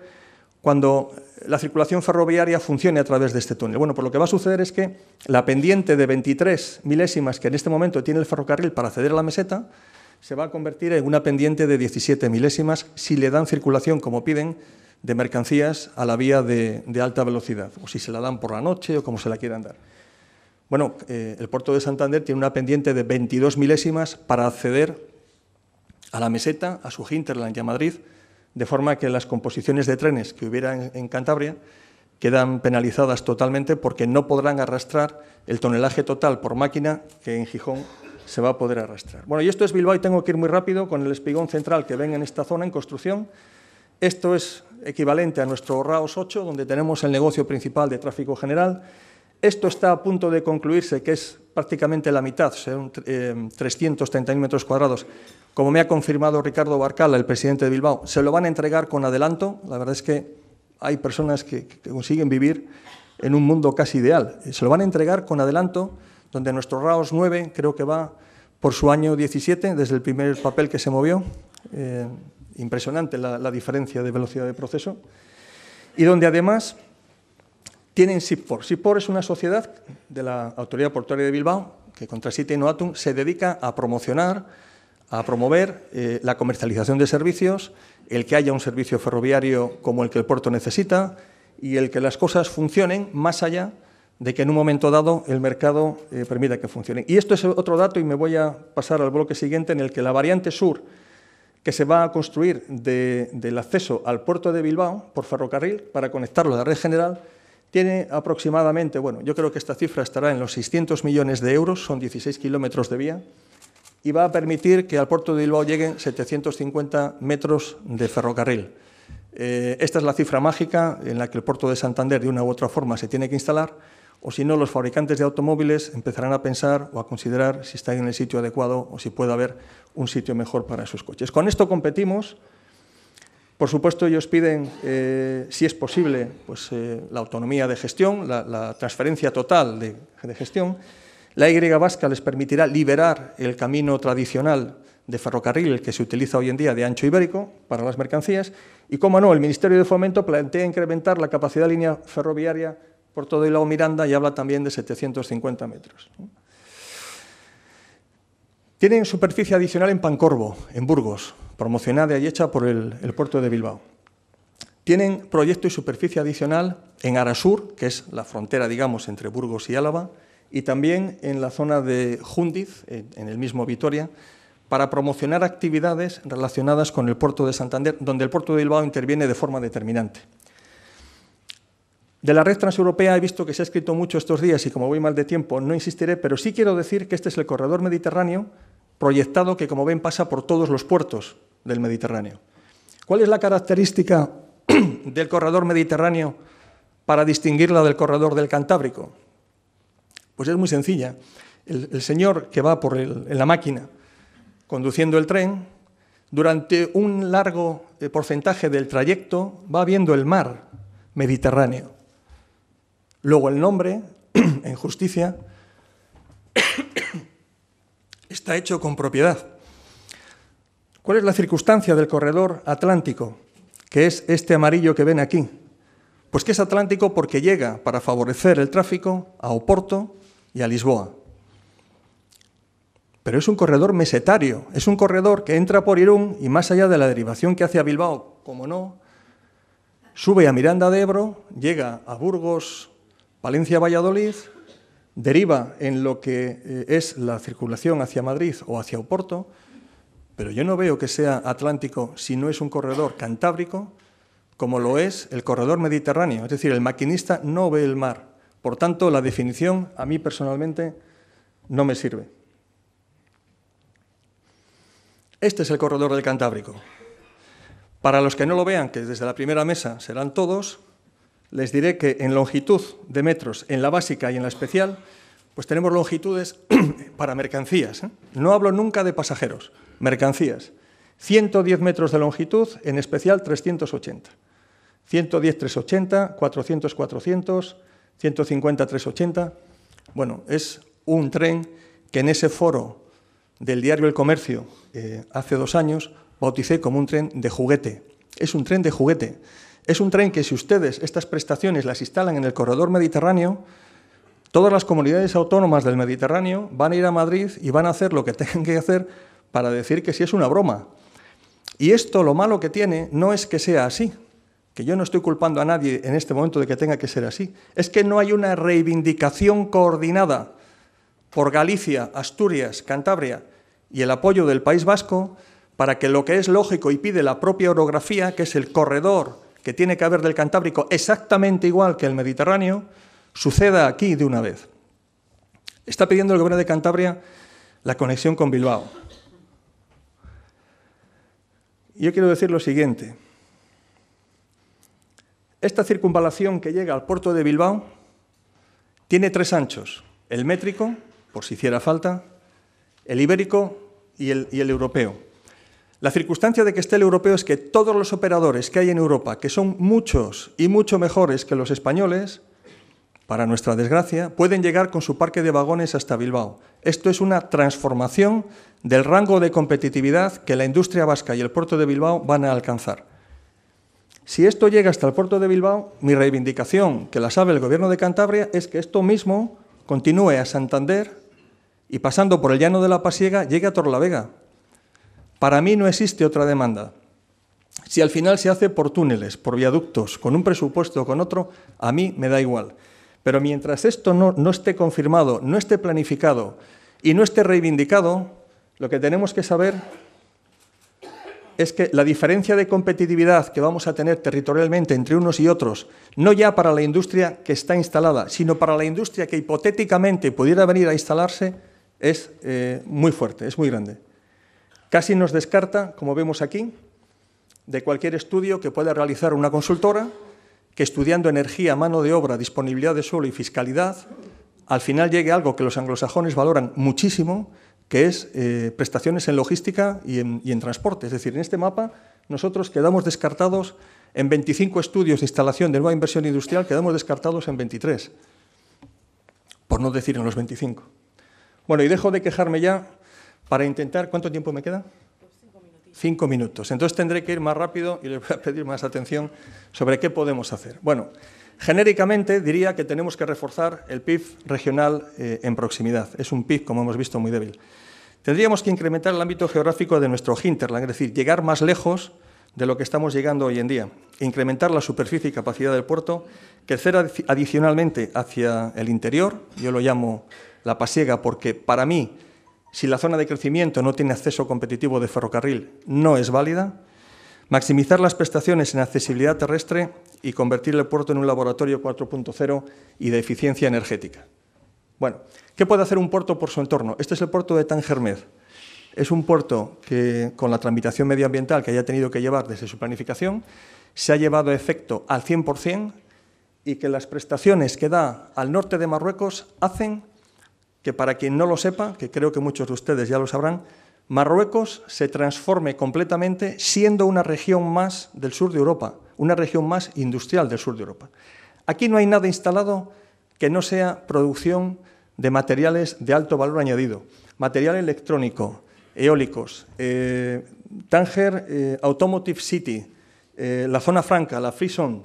Speaker 2: cuando la circulación ferroviaria funcione a través de este túnel? Bueno, pues lo que va a suceder es que la pendiente de 23 milésimas que en este momento tiene el ferrocarril para acceder a la meseta se va a convertir en una pendiente de 17 milésimas si le dan circulación, como piden, de mercancías a la vía de, alta velocidad, o si se la dan por la noche o como se la quieran dar. Bueno, eh, el puerto de Santander tiene una pendiente de 22 milésimas para acceder a la meseta, a su hinterland y a Madrid, de forma que las composiciones de trenes que hubiera en, Cantabria quedan penalizadas totalmente porque no podrán arrastrar el tonelaje total por máquina que en Gijón se va a poder arrastrar. Bueno, y esto es Bilbao y tengo que ir muy rápido con el espigón central que ven en esta zona en construcción. Esto es equivalente a nuestro RAOS 8, donde tenemos el negocio principal de tráfico general. Esto está a punto de concluirse, que es prácticamente la mitad, son 330.000 eh, metros cuadrados como me ha confirmado Ricardo Barcala, el presidente de Bilbao, se lo van a entregar con adelanto. La verdad es que hay personas que, consiguen vivir en un mundo casi ideal. Eh, se lo van a entregar con adelanto, donde nuestro RAOS 9 creo que va por su año 17, desde el primer papel que se movió. Eh, impresionante la, diferencia de velocidad de proceso. Y donde además tienen SIPOR. SIPOR es una sociedad de la Autoridad Portuaria de Bilbao que contra Site Noatum se dedica a promocionar a promover eh, la comercialización de servicios, el que haya un servicio ferroviario como el que el puerto necesita y el que las cosas funcionen más allá de que en un momento dado el mercado eh, permita que funcionen. Y esto es otro dato y me voy a pasar al bloque siguiente en el que la variante sur que se va a construir del acceso al puerto de Bilbao por ferrocarril para conectarlo a la red general tiene aproximadamente, bueno, yo creo que esta cifra estará en los 600 millones de euros, son 16 kilómetros de vía, y va a permitir que al puerto de Bilbao lleguen 750 metros de ferrocarril. Eh, esta es la cifra mágica en la que el puerto de Santander de una u otra forma se tiene que instalar, o si no, los fabricantes de automóviles empezarán a pensar o a considerar si está en el sitio adecuado o si puede haber un sitio mejor para sus coches. Con esto competimos. Por supuesto, ellos piden, eh, si es posible, pues, eh, la autonomía de gestión, la, transferencia total de gestión la Y vasca les permitirá liberar el camino tradicional de ferrocarril, que se utiliza hoy en día de ancho ibérico para las mercancías, y, como no, el Ministerio de Fomento plantea incrementar la capacidad de línea ferroviaria por todo el lado Miranda y habla también de 750 metros. Tienen superficie adicional en Pancorbo, en Burgos, promocionada y hecha por el, el puerto de Bilbao. Tienen proyecto y superficie adicional en Arasur, que es la frontera, digamos, entre Burgos y Álava, y también en la zona de Jundiz, en el mismo Vitoria, para promocionar actividades relacionadas con el puerto de Santander, donde el puerto de Bilbao interviene de forma determinante. De la red transeuropea he visto que se ha escrito mucho estos días y como voy mal de tiempo no insistiré, pero sí quiero decir que este es el corredor mediterráneo proyectado que, como ven, pasa por todos los puertos del Mediterráneo. ¿Cuál es la característica del corredor mediterráneo para distinguirla del corredor del Cantábrico? Pues es muy sencilla. El, señor que va por en la máquina conduciendo el tren, durante un largo eh, porcentaje del trayecto va viendo el mar Mediterráneo. Luego el nombre, en justicia, está hecho con propiedad. ¿Cuál es la circunstancia del corredor atlántico, que es este amarillo que ven aquí? Pues que es atlántico porque llega para favorecer el tráfico a Oporto y a Lisboa. Pero es un corredor mesetario, es un corredor que entra por Irún y más allá de la derivación que hace a Bilbao, como no, sube a Miranda de Ebro, llega a Burgos, Palencia, Valladolid, deriva en lo que eh, es la circulación hacia Madrid o hacia Oporto, pero yo no veo que sea Atlántico si no es un corredor cantábrico, como lo es el corredor mediterráneo. Es decir, el maquinista no ve el mar, por tanto, la definición a mí personalmente no me sirve. Este es el corredor del Cantábrico. Para los que no lo vean, que desde la primera mesa serán todos, les diré que en longitud de metros, en la básica y en la especial, pues tenemos longitudes para mercancías. ¿eh? No hablo nunca de pasajeros, mercancías. 110 metros de longitud, en especial 380. 110, 380, 400, 400, 150-380, bueno, es un tren que en ese foro del diario El Comercio eh, hace dos años bauticé como un tren de juguete. Es un tren de juguete. Es un tren que si ustedes estas prestaciones las instalan en el corredor mediterráneo, todas las comunidades autónomas del Mediterráneo van a ir a Madrid y van a hacer lo que tengan que hacer para decir que sí es una broma. Y esto lo malo que tiene no es que sea así, que yo no estoy culpando a nadie en este momento de que tenga que ser así, es que no hay una reivindicación coordinada por Galicia, Asturias, Cantabria y el apoyo del País Vasco para que lo que es lógico y pide la propia orografía, que es el corredor que tiene que haber del Cantábrico exactamente igual que el Mediterráneo, suceda aquí de una vez. Está pidiendo el gobierno de Cantabria la conexión con Bilbao. Yo quiero decir lo siguiente. Esta circunvalación que llega al puerto de Bilbao tiene tres anchos, el métrico, por si hiciera falta, el ibérico y el, europeo. La circunstancia de que esté el europeo es que todos los operadores que hay en Europa, que son muchos y mucho mejores que los españoles, para nuestra desgracia, pueden llegar con su parque de vagones hasta Bilbao. Esto es una transformación del rango de competitividad que la industria vasca y el puerto de Bilbao van a alcanzar. Si esto llega hasta el puerto de Bilbao, mi reivindicación, que la sabe el gobierno de Cantabria, es que esto mismo continúe a Santander y pasando por el llano de la Pasiega llegue a Torlavega. Para mí no existe otra demanda. Si al final se hace por túneles, por viaductos, con un presupuesto o con otro, a mí me da igual. Pero mientras esto no, no esté confirmado, no esté planificado y no esté reivindicado, lo que tenemos que saber es que la diferencia de competitividad que vamos a tener territorialmente entre unos y otros, no ya para la industria que está instalada, sino para la industria que hipotéticamente pudiera venir a instalarse, es eh, muy fuerte, es muy grande. Casi nos descarta, como vemos aquí, de cualquier estudio que pueda realizar una consultora que estudiando energía, mano de obra, disponibilidad de suelo y fiscalidad, al final llegue algo que los anglosajones valoran muchísimo, que es eh, prestaciones en logística y en, transporte. Es decir, en este mapa nosotros quedamos descartados en 25 estudios de instalación de nueva inversión industrial, quedamos descartados en 23, por no decir en los 25. Bueno, y dejo de quejarme ya para intentar... ¿Cuánto tiempo me queda? cinco minutos. Entonces tendré que ir más rápido y les voy a pedir más atención sobre qué podemos hacer. Bueno, Genéricamente diría que tenemos que reforzar el PIB regional eh, en proximidad. Es un PIB, como hemos visto, muy débil. Tendríamos que incrementar el ámbito geográfico de nuestro hinterland, es decir, llegar más lejos de lo que estamos llegando hoy en día, incrementar la superficie y capacidad del puerto, crecer adicionalmente hacia el interior, yo lo llamo la pasiega porque para mí, si la zona de crecimiento no tiene acceso competitivo de ferrocarril, no es válida, maximizar las prestaciones en accesibilidad terrestre y convertir el puerto en un laboratorio 4.0 y de eficiencia energética. Bueno, ¿qué puede hacer un puerto por su entorno? Este es el puerto de Tangermed. Es un puerto que, con la tramitación medioambiental que haya tenido que llevar desde su planificación, se ha llevado a efecto al 100% y que las prestaciones que da al norte de Marruecos hacen que, para quien no lo sepa, que creo que muchos de ustedes ya lo sabrán, Marruecos se transforme completamente siendo una región más del sur de Europa, una región más industrial del sur de Europa. Aquí no hay nada instalado que no sea producción de materiales de alto valor añadido, material electrónico, eólicos, eh, Tanger eh, Automotive City, eh, la zona franca, la Free Zone.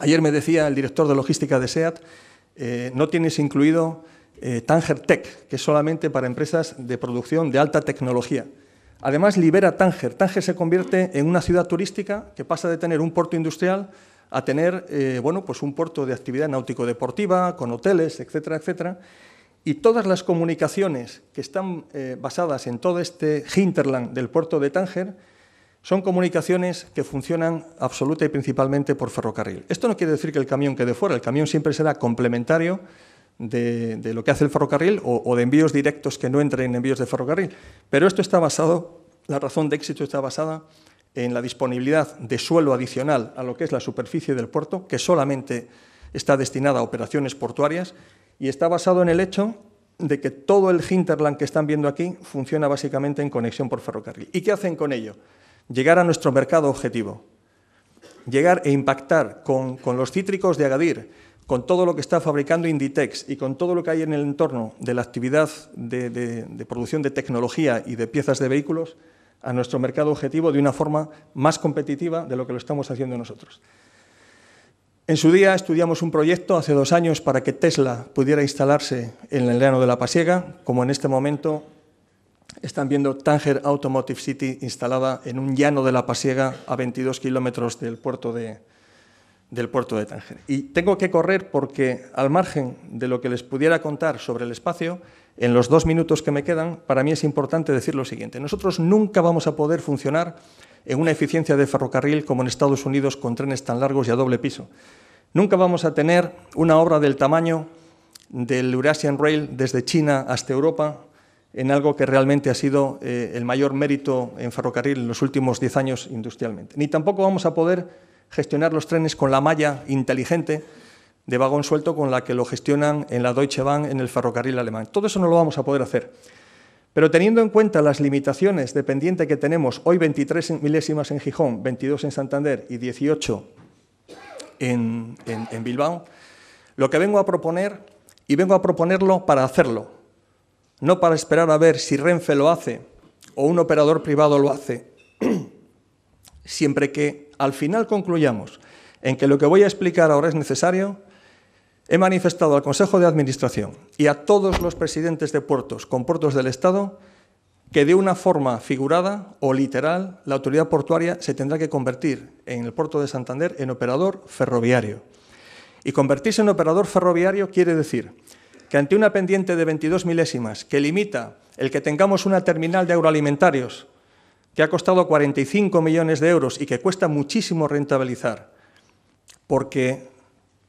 Speaker 2: Ayer me decía el director de logística de SEAT, no tienes incluido eh, Tanger Tech, que es solamente para empresas de producción de alta tecnología. Además, libera Tánger. Tánger se convierte en una ciudad turística que pasa de tener un puerto industrial a tener eh, bueno, pues un puerto de actividad náutico-deportiva, con hoteles, etcétera, etcétera. Y todas las comunicaciones que están eh, basadas en todo este hinterland del puerto de Tánger son comunicaciones que funcionan absoluta y principalmente por ferrocarril. Esto no quiere decir que el camión quede fuera, el camión siempre será complementario de, lo que hace el ferrocarril o, de envíos directos que no entren en envíos de ferrocarril. Pero esto está basado, la razón de éxito está basada en la disponibilidad de suelo adicional a lo que es la superficie del puerto, que solamente está destinada a operaciones portuarias, y está basado en el hecho de que todo el hinterland que están viendo aquí funciona básicamente en conexión por ferrocarril. ¿Y qué hacen con ello? Llegar a nuestro mercado objetivo, llegar e impactar con los cítricos de Agadir, con todo lo que está fabricando Inditex y con todo lo que hay en el entorno de la actividad de, producción de tecnología y de piezas de vehículos a nuestro mercado objetivo de una forma más competitiva de lo que lo estamos haciendo nosotros. En su día estudiamos un proyecto hace dos años para que Tesla pudiera instalarse en el llano de la Pasiega, como en este momento están viendo Tanger Automotive City instalada en un llano de la Pasiega a 22 kilómetros del puerto de, del puerto de Tánger. Y tengo que correr porque, al margen de lo que les pudiera contar sobre el espacio, en los dos minutos que me quedan, para mí es importante decir lo siguiente. Nosotros nunca vamos a poder funcionar en una eficiencia de ferrocarril como en Estados Unidos con trenes tan largos y a doble piso. Nunca vamos a tener una obra del tamaño del Eurasian Rail desde China hasta Europa en algo que realmente ha sido eh, el mayor mérito en ferrocarril en los últimos diez años industrialmente. Ni tampoco vamos a poder gestionar los trenes con la malla inteligente de vagón suelto con la que lo gestionan en la Deutsche Bahn en el ferrocarril alemán. Todo eso no lo vamos a poder hacer. Pero teniendo en cuenta las limitaciones de pendiente que tenemos, hoy 23 milésimas en Gijón, 22 en Santander y 18 en, en Bilbao, lo que vengo a proponer, y vengo a proponerlo para hacerlo, no para esperar a ver si Renfe lo hace o un operador privado lo hace. siempre que al final concluyamos en que lo que voy a explicar ahora es necesario, he manifestado al Consejo de Administración y a todos los presidentes de puertos con puertos del Estado que de una forma figurada o literal la autoridad portuaria se tendrá que convertir en el puerto de Santander en operador ferroviario. Y convertirse en operador ferroviario quiere decir que ante una pendiente de 22 milésimas que limita el que tengamos una terminal de agroalimentarios que ha costado 45 millones de euros y que cuesta muchísimo rentabilizar, porque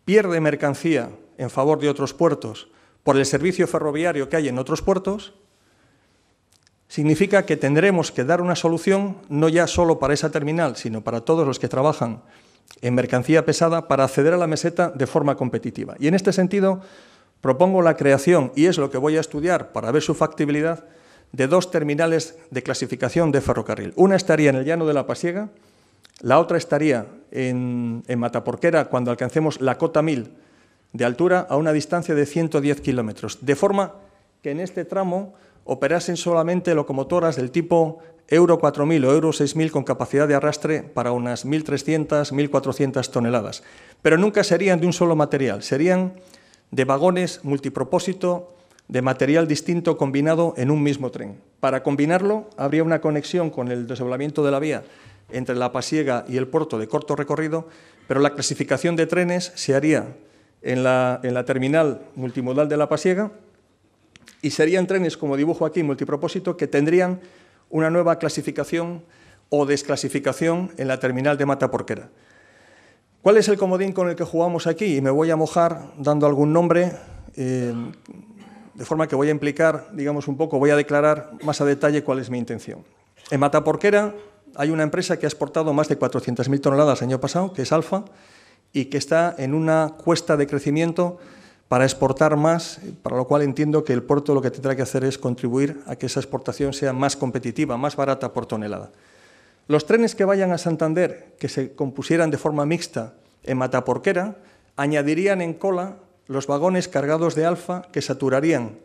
Speaker 2: pierde mercancía en favor de otros puertos por el servicio ferroviario que hay en otros puertos, significa que tendremos que dar una solución no ya solo para esa terminal, sino para todos los que trabajan en mercancía pesada para acceder a la meseta de forma competitiva. Y en este sentido, propongo la creación, y es lo que voy a estudiar para ver su factibilidad, de dos terminales de clasificación de ferrocarril. Una estaría en el llano de la Pasiega, la otra estaría en, Mataporquera cuando alcancemos la cota 1000 de altura a una distancia de 110 kilómetros, de forma que en este tramo operasen solamente locomotoras del tipo Euro 4000 o Euro 6000 con capacidad de arrastre para unas 1.300, 1.400 toneladas. Pero nunca serían de un solo material, serían de vagones multipropósito de material distinto combinado en un mismo tren. Para combinarlo, habría una conexión con el desdoblamiento de la vía entre la pasiega y el puerto de corto recorrido, pero la clasificación de trenes se haría en la, terminal multimodal de la pasiega y serían trenes, como dibujo aquí, multipropósito, que tendrían una nueva clasificación o desclasificación en la terminal de Mataporquera. ¿Cuál es el comodín con el que jugamos aquí? Y me voy a mojar dando algún nombre. Eh, de forma que voy a implicar, digamos un poco, voy a declarar más a detalle cuál es mi intención. En Mataporquera hay una empresa que ha exportado más de 400.000 toneladas el año pasado, que es Alfa, y que está en una cuesta de crecimiento para exportar más, para lo cual entiendo que el puerto lo que tendrá que hacer es contribuir a que esa exportación sea más competitiva, más barata por tonelada. Los trenes que vayan a Santander, que se compusieran de forma mixta en Mataporquera, añadirían en cola los vagones cargados de alfa que saturarían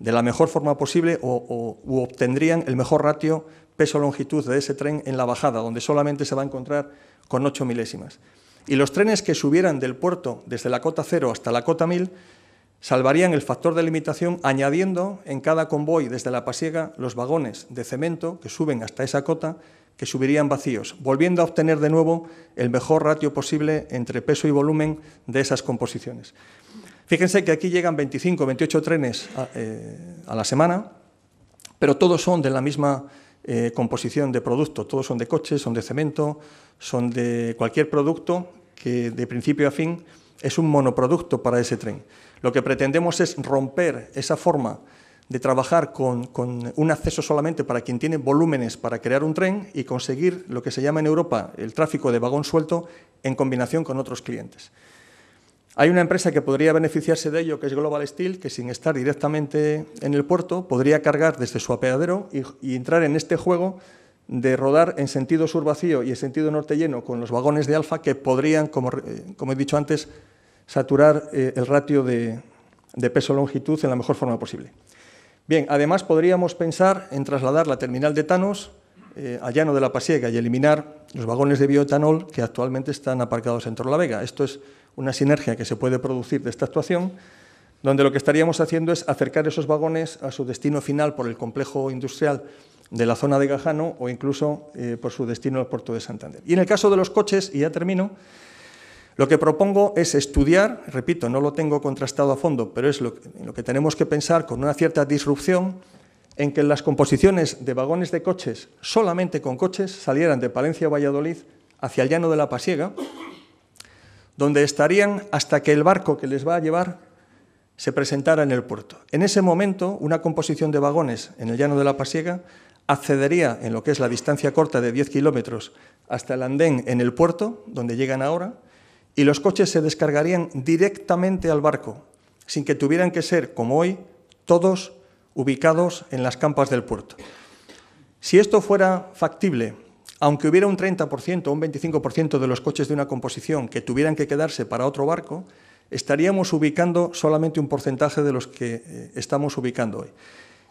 Speaker 2: de la mejor forma posible o, obtendrían el mejor ratio peso-longitud de ese tren en la bajada, donde solamente se va a encontrar con ocho milésimas. Y los trenes que subieran del puerto desde la cota 0 hasta la cota 1000 salvarían el factor de limitación añadiendo en cada convoy desde la pasiega los vagones de cemento que suben hasta esa cota que subirían vacíos, volviendo a obtener de nuevo el mejor ratio posible entre peso y volumen de esas composiciones. Fíjense que aquí llegan 25, 28 trenes eh, a, la semana, pero todos son de la misma eh, composición de producto, todos son de coches, son de cemento, son de cualquier producto que de principio a fin es un monoproducto para ese tren. Lo que pretendemos es romper esa forma de trabajar con, con, un acceso solamente para quien tiene volúmenes para crear un tren y conseguir lo que se llama en Europa el tráfico de vagón suelto en combinación con otros clientes. Hay una empresa que podría beneficiarse de ello, que es Global Steel, que sin estar directamente en el puerto podría cargar desde su apeadero y, entrar en este juego de rodar en sentido sur vacío y en sentido norte lleno con los vagones de alfa que podrían, como, eh, he dicho antes, saturar eh, el ratio de, peso-longitud en la mejor forma posible. Bien, además podríamos pensar en trasladar la terminal de Thanos eh, a Llano de la Pasiega y eliminar los vagones de bioetanol que actualmente están aparcados en Vega. Esto es una sinergia que se puede producir de esta actuación, donde lo que estaríamos haciendo es acercar esos vagones a su destino final por el complejo industrial de la zona de Gajano o incluso eh, por su destino al puerto de Santander. Y en el caso de los coches, y ya termino, lo que propongo es estudiar, repito, no lo tengo contrastado a fondo, pero es lo que tenemos que pensar con una cierta disrupción, en que las composiciones de vagones de coches solamente con coches salieran de Palencia Valladolid hacia el llano de la Pasiega, donde estarían hasta que el barco que les va a llevar se presentara en el puerto. En ese momento, una composición de vagones en el llano de la Pasiega accedería en lo que es la distancia corta de 10 kilómetros hasta el andén en el puerto, donde llegan ahora, y los coches se descargarían directamente al barco, sin que tuvieran que ser, como hoy, todos ubicados en las campas del puerto. Si esto fuera factible, aunque hubiera un 30% o un 25% de los coches de una composición que tuvieran que quedarse para otro barco, estaríamos ubicando solamente un porcentaje de los que eh, estamos ubicando hoy.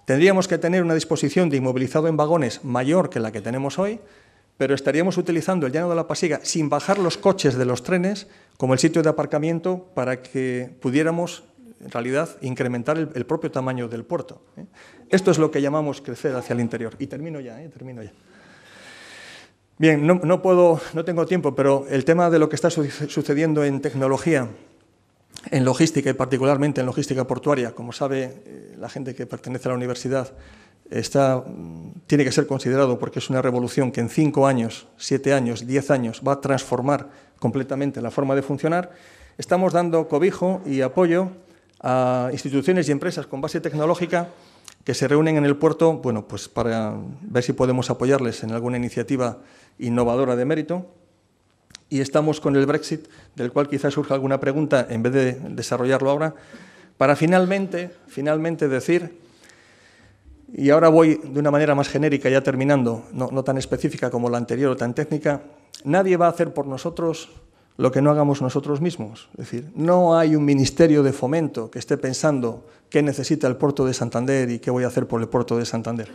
Speaker 2: Tendríamos que tener una disposición de inmovilizado en vagones mayor que la que tenemos hoy, pero estaríamos utilizando el llano de la Pasiga sin bajar los coches de los trenes como el sitio de aparcamiento para que pudiéramos en realidad incrementar el, propio tamaño del puerto. ¿eh? Esto es lo que llamamos crecer hacia el interior. Y termino ya, ¿eh? termino ya. Bien, no, puedo, no tengo tiempo, pero el tema de lo que está sucediendo en tecnología, en logística y particularmente en logística portuaria, como sabe eh, la gente que pertenece a la universidad, está, mm, tiene que ser considerado porque es una revolución que en cinco años, siete años, diez años va a transformar completamente la forma de funcionar. Estamos dando cobijo y apoyo a instituciones y empresas con base tecnológica que se reúnen en el puerto, bueno, pues para ver si podemos apoyarles en alguna iniciativa innovadora de mérito. Y estamos con el Brexit, del cual quizás surja alguna pregunta en vez de desarrollarlo ahora, para finalmente, finalmente decir, y ahora voy de una manera más genérica, ya terminando, no, no tan específica como la anterior o tan técnica, nadie va a hacer por nosotros lo que no hagamos nosotros mismos. Es decir, no hay un ministerio de fomento que esté pensando qué necesita el puerto de Santander y qué voy a hacer por el puerto de Santander.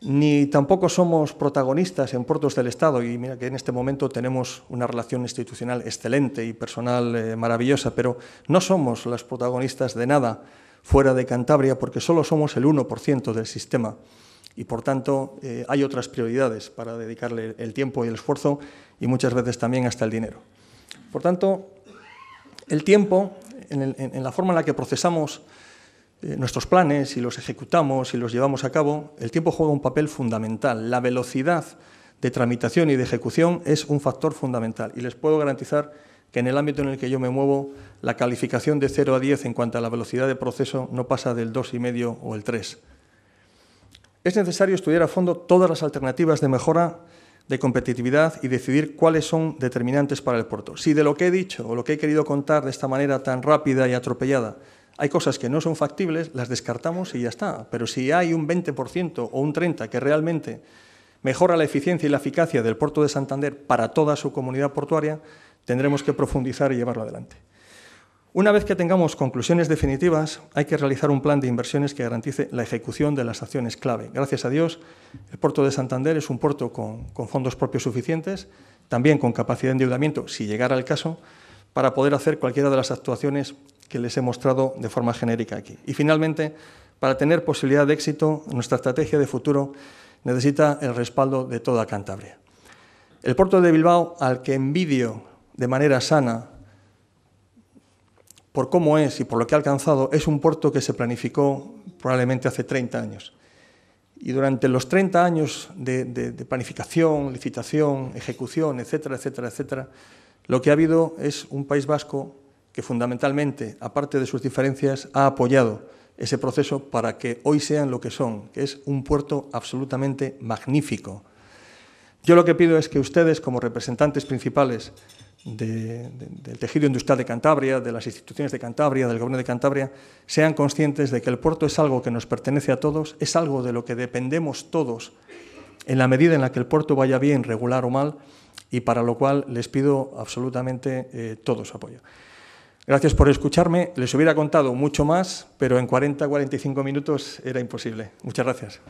Speaker 2: Ni tampoco somos protagonistas en puertos del Estado y mira que en este momento tenemos una relación institucional excelente y personal eh, maravillosa, pero no somos las protagonistas de nada fuera de Cantabria porque solo somos el 1% del sistema y por tanto eh, hay otras prioridades para dedicarle el tiempo y el esfuerzo y muchas veces también hasta el dinero. Por tanto, el tiempo, en, la forma en la que procesamos eh, nuestros planes y los ejecutamos y los llevamos a cabo, el tiempo juega un papel fundamental. La velocidad de tramitación y de ejecución es un factor fundamental. Y les puedo garantizar que en el ámbito en el que yo me muevo, la calificación de 0 a 10 en cuanto a la velocidad de proceso no pasa del 2,5 o el 3. Es necesario estudiar a fondo todas las alternativas de mejora de competitividad y decidir cuáles son determinantes para el puerto. Si de lo que he dicho o lo que he querido contar de esta manera tan rápida y atropellada hay cosas que no son factibles, las descartamos y ya está. Pero si hay un 20% o un 30% que realmente mejora la eficiencia y la eficacia del puerto de Santander para toda su comunidad portuaria, tendremos que profundizar y llevarlo adelante. Una vez que tengamos conclusiones definitivas, hay que realizar un plan de inversiones que garantice la ejecución de las acciones clave. Gracias a Dios, el puerto de Santander es un puerto con, fondos propios suficientes, también con capacidad de endeudamiento, si llegara el caso, para poder hacer cualquiera de las actuaciones que les he mostrado de forma genérica aquí. Y finalmente, para tener posibilidad de éxito, nuestra estrategia de futuro necesita el respaldo de toda Cantabria. El puerto de Bilbao, al que envidio de manera sana por cómo es y por lo que ha alcanzado, es un puerto que se planificó probablemente hace 30 años. Y durante los 30 años de, de planificación, licitación, ejecución, etcétera, etcétera, etcétera, lo que ha habido es un País Vasco que fundamentalmente, aparte de sus diferencias, ha apoyado ese proceso para que hoy sean lo que son, que es un puerto absolutamente magnífico. Yo lo que pido es que ustedes, como representantes principales del tejido industrial de Cantabria, de las instituciones de Cantabria, del gobierno de Cantabria, sean conscientes de que el puerto es algo que nos pertenece a todos, es algo de lo que dependemos todos en la medida en la que el puerto vaya bien, regular o mal, y para lo cual les pido absolutamente eh, todo su apoyo. Gracias por escucharme. Les hubiera contado mucho más, pero en 40-45 minutos era imposible. Muchas gracias.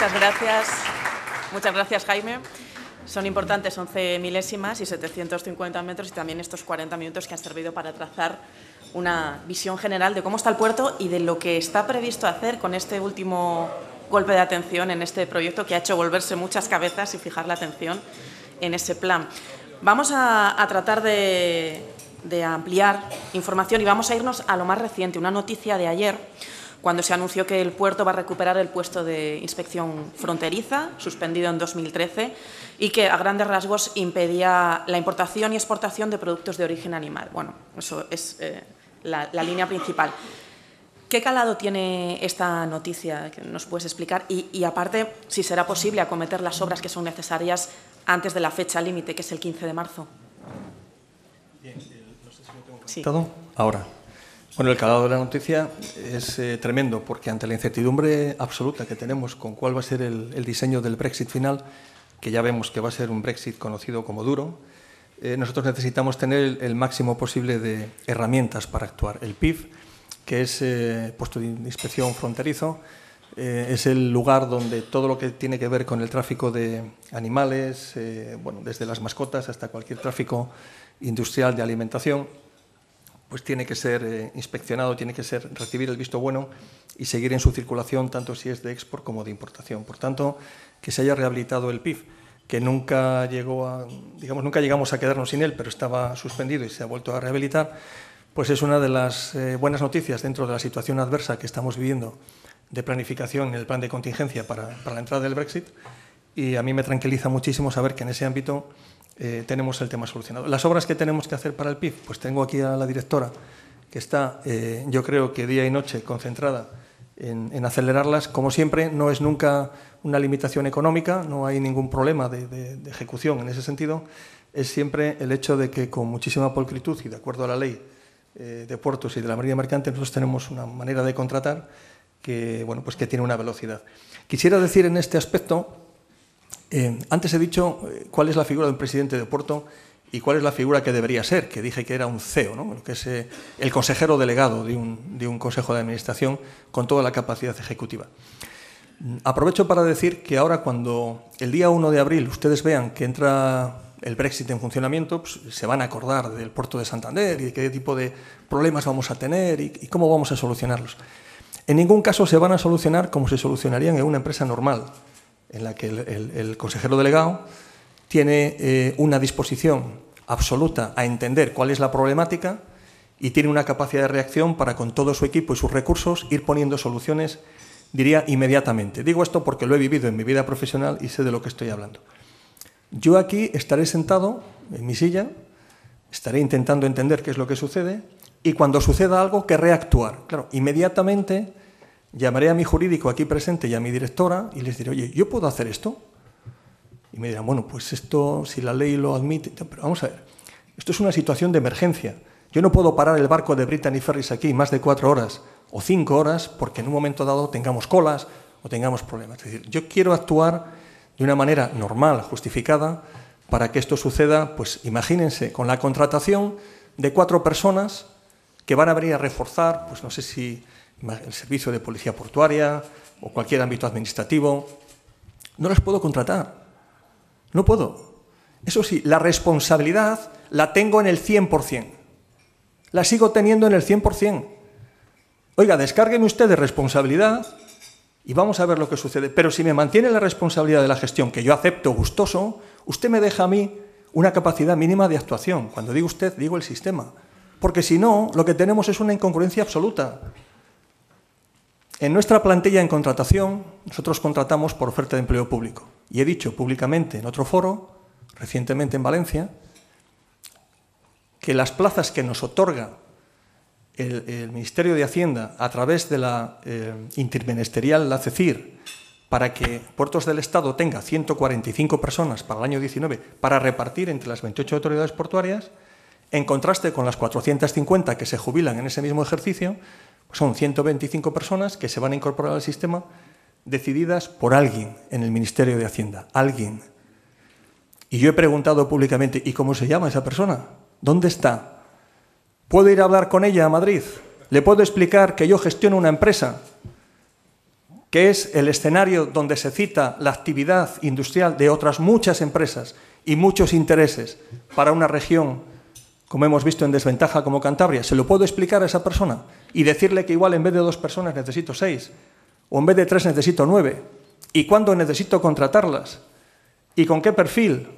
Speaker 1: Muchas gracias. Muchas gracias, Jaime. Son importantes 11 milésimas y 750 metros y también estos 40 minutos que han servido para trazar una visión general de cómo está el puerto y de lo que está previsto hacer con este último golpe de atención en este proyecto que ha hecho volverse muchas cabezas y fijar la atención en ese plan. Vamos a, tratar de, de ampliar información y vamos a irnos a lo más reciente, una noticia de ayer cuando se anunció que el puerto va a recuperar el puesto de inspección fronteriza, suspendido en 2013, y que a grandes rasgos impedía la importación y exportación de productos de origen animal. Bueno, eso es eh, la, línea principal. ¿Qué calado tiene esta noticia que nos puedes explicar? Y, aparte, si será posible acometer las obras que son necesarias antes de la fecha límite, que es el 15 de marzo.
Speaker 2: Bien, eh, no sé si lo tengo sí. ahora. Bueno, el calado de la noticia es eh, tremendo porque ante la incertidumbre absoluta que tenemos con cuál va a ser el, diseño del Brexit final, que ya vemos que va a ser un Brexit conocido como duro, eh, nosotros necesitamos tener el, máximo posible de herramientas para actuar. El PIF, que es eh, puesto de inspección fronterizo, es el lugar donde todo lo que tiene que ver con el tráfico de animales, bueno, desde las mascotas hasta cualquier tráfico industrial de alimentación, pues tiene que ser eh, inspeccionado, tiene que ser, recibir el visto bueno y seguir en su circulación, tanto si es de export como de importación. Por tanto, que se haya rehabilitado el PIB, que nunca llegamos a quedarnos sin él, pero estaba suspendido y se ha vuelto a rehabilitar, pues es una de las eh, buenas noticias dentro de la situación adversa que estamos viviendo de planificación en el plan de contingencia para la entrada del Brexit. Y a mí me tranquiliza muchísimo saber que en ese ámbito eh, tenemos el tema solucionado. Las obras que tenemos que hacer para el PIB, pues tengo aquí a la directora que está, eh, yo creo que día y noche concentrada en, acelerarlas. Como siempre, no es nunca una limitación económica, no hay ningún problema de, ejecución en ese sentido. Es siempre el hecho de que con muchísima pulcritud y de acuerdo a la ley eh, de puertos y de la marina mercante, nosotros tenemos una manera de contratar que, bueno, pues que tiene una velocidad. Quisiera decir en este aspecto eh, antes he dicho eh, cuál es la figura de un presidente de puerto y cuál es la figura que debería ser, que dije que era un CEO, que es eh, el consejero delegado de un, consejo de administración con toda la capacidad ejecutiva. Mm, aprovecho para decir que ahora cuando el día 1 de abril ustedes vean que entra el Brexit en funcionamiento, pues, se van a acordar del puerto de Santander y de qué tipo de problemas vamos a tener y cómo vamos a solucionarlos. En ningún caso se van a solucionar como se solucionarían en una empresa normal, en la que el, consejero delegado tiene eh, una disposición absoluta a entender cuál es la problemática y tiene una capacidad de reacción para con todo su equipo y sus recursos ir poniendo soluciones, diría, inmediatamente. Digo esto porque lo he vivido en mi vida profesional y sé de lo que estoy hablando. Yo aquí estaré sentado en mi silla, estaré intentando entender qué es lo que sucede y cuando suceda algo que reactuar. Claro, inmediatamente Llamaré a mi jurídico aquí presente y a mi directora y les diré, oye, ¿yo puedo hacer esto? Y me dirán, bueno, pues esto, si la ley lo admite, pero vamos a ver, esto es una situación de emergencia. Yo no puedo parar el barco de Brittany Ferris aquí más de cuatro horas o cinco horas porque en un momento dado tengamos colas o tengamos problemas. Es decir, yo quiero actuar de una manera normal, justificada, para que esto suceda, pues imagínense, con la contratación de cuatro personas que van a venir a reforzar, pues no sé si el servicio de policía portuaria o cualquier ámbito administrativo. No los puedo contratar. No puedo. Eso sí, la responsabilidad la tengo en el 100%. La sigo teniendo en el 100%. Oiga, descárgueme usted de responsabilidad y vamos a ver lo que sucede. Pero si me mantiene la responsabilidad de la gestión, que yo acepto gustoso, usted me deja a mí una capacidad mínima de actuación. Cuando digo usted, digo el sistema. Porque si no, lo que tenemos es una incongruencia absoluta. En nuestra plantilla en contratación, nosotros contratamos por oferta de empleo público. Y he dicho públicamente en otro foro, recientemente en Valencia, que las plazas que nos otorga el, Ministerio de Hacienda a través de la eh, interministerial, la CECIR, para que Puertos del Estado tenga 145 personas para el año 19 para repartir entre las 28 autoridades portuarias, en contraste con las 450 que se jubilan en ese mismo ejercicio, son 125 personas que se van a incorporar al sistema decididas por alguien en el Ministerio de Hacienda, alguien. Y yo he preguntado públicamente, ¿y cómo se llama esa persona? ¿Dónde está? ¿Puedo ir a hablar con ella a Madrid? ¿Le puedo explicar que yo gestiono una empresa? que es el escenario donde se cita la actividad industrial de otras muchas empresas y muchos intereses para una región, como hemos visto en desventaja como Cantabria. ¿Se lo puedo explicar a esa persona? y decirle que igual en vez de dos personas necesito seis, o en vez de tres necesito nueve, y cuándo necesito contratarlas, y con qué perfil.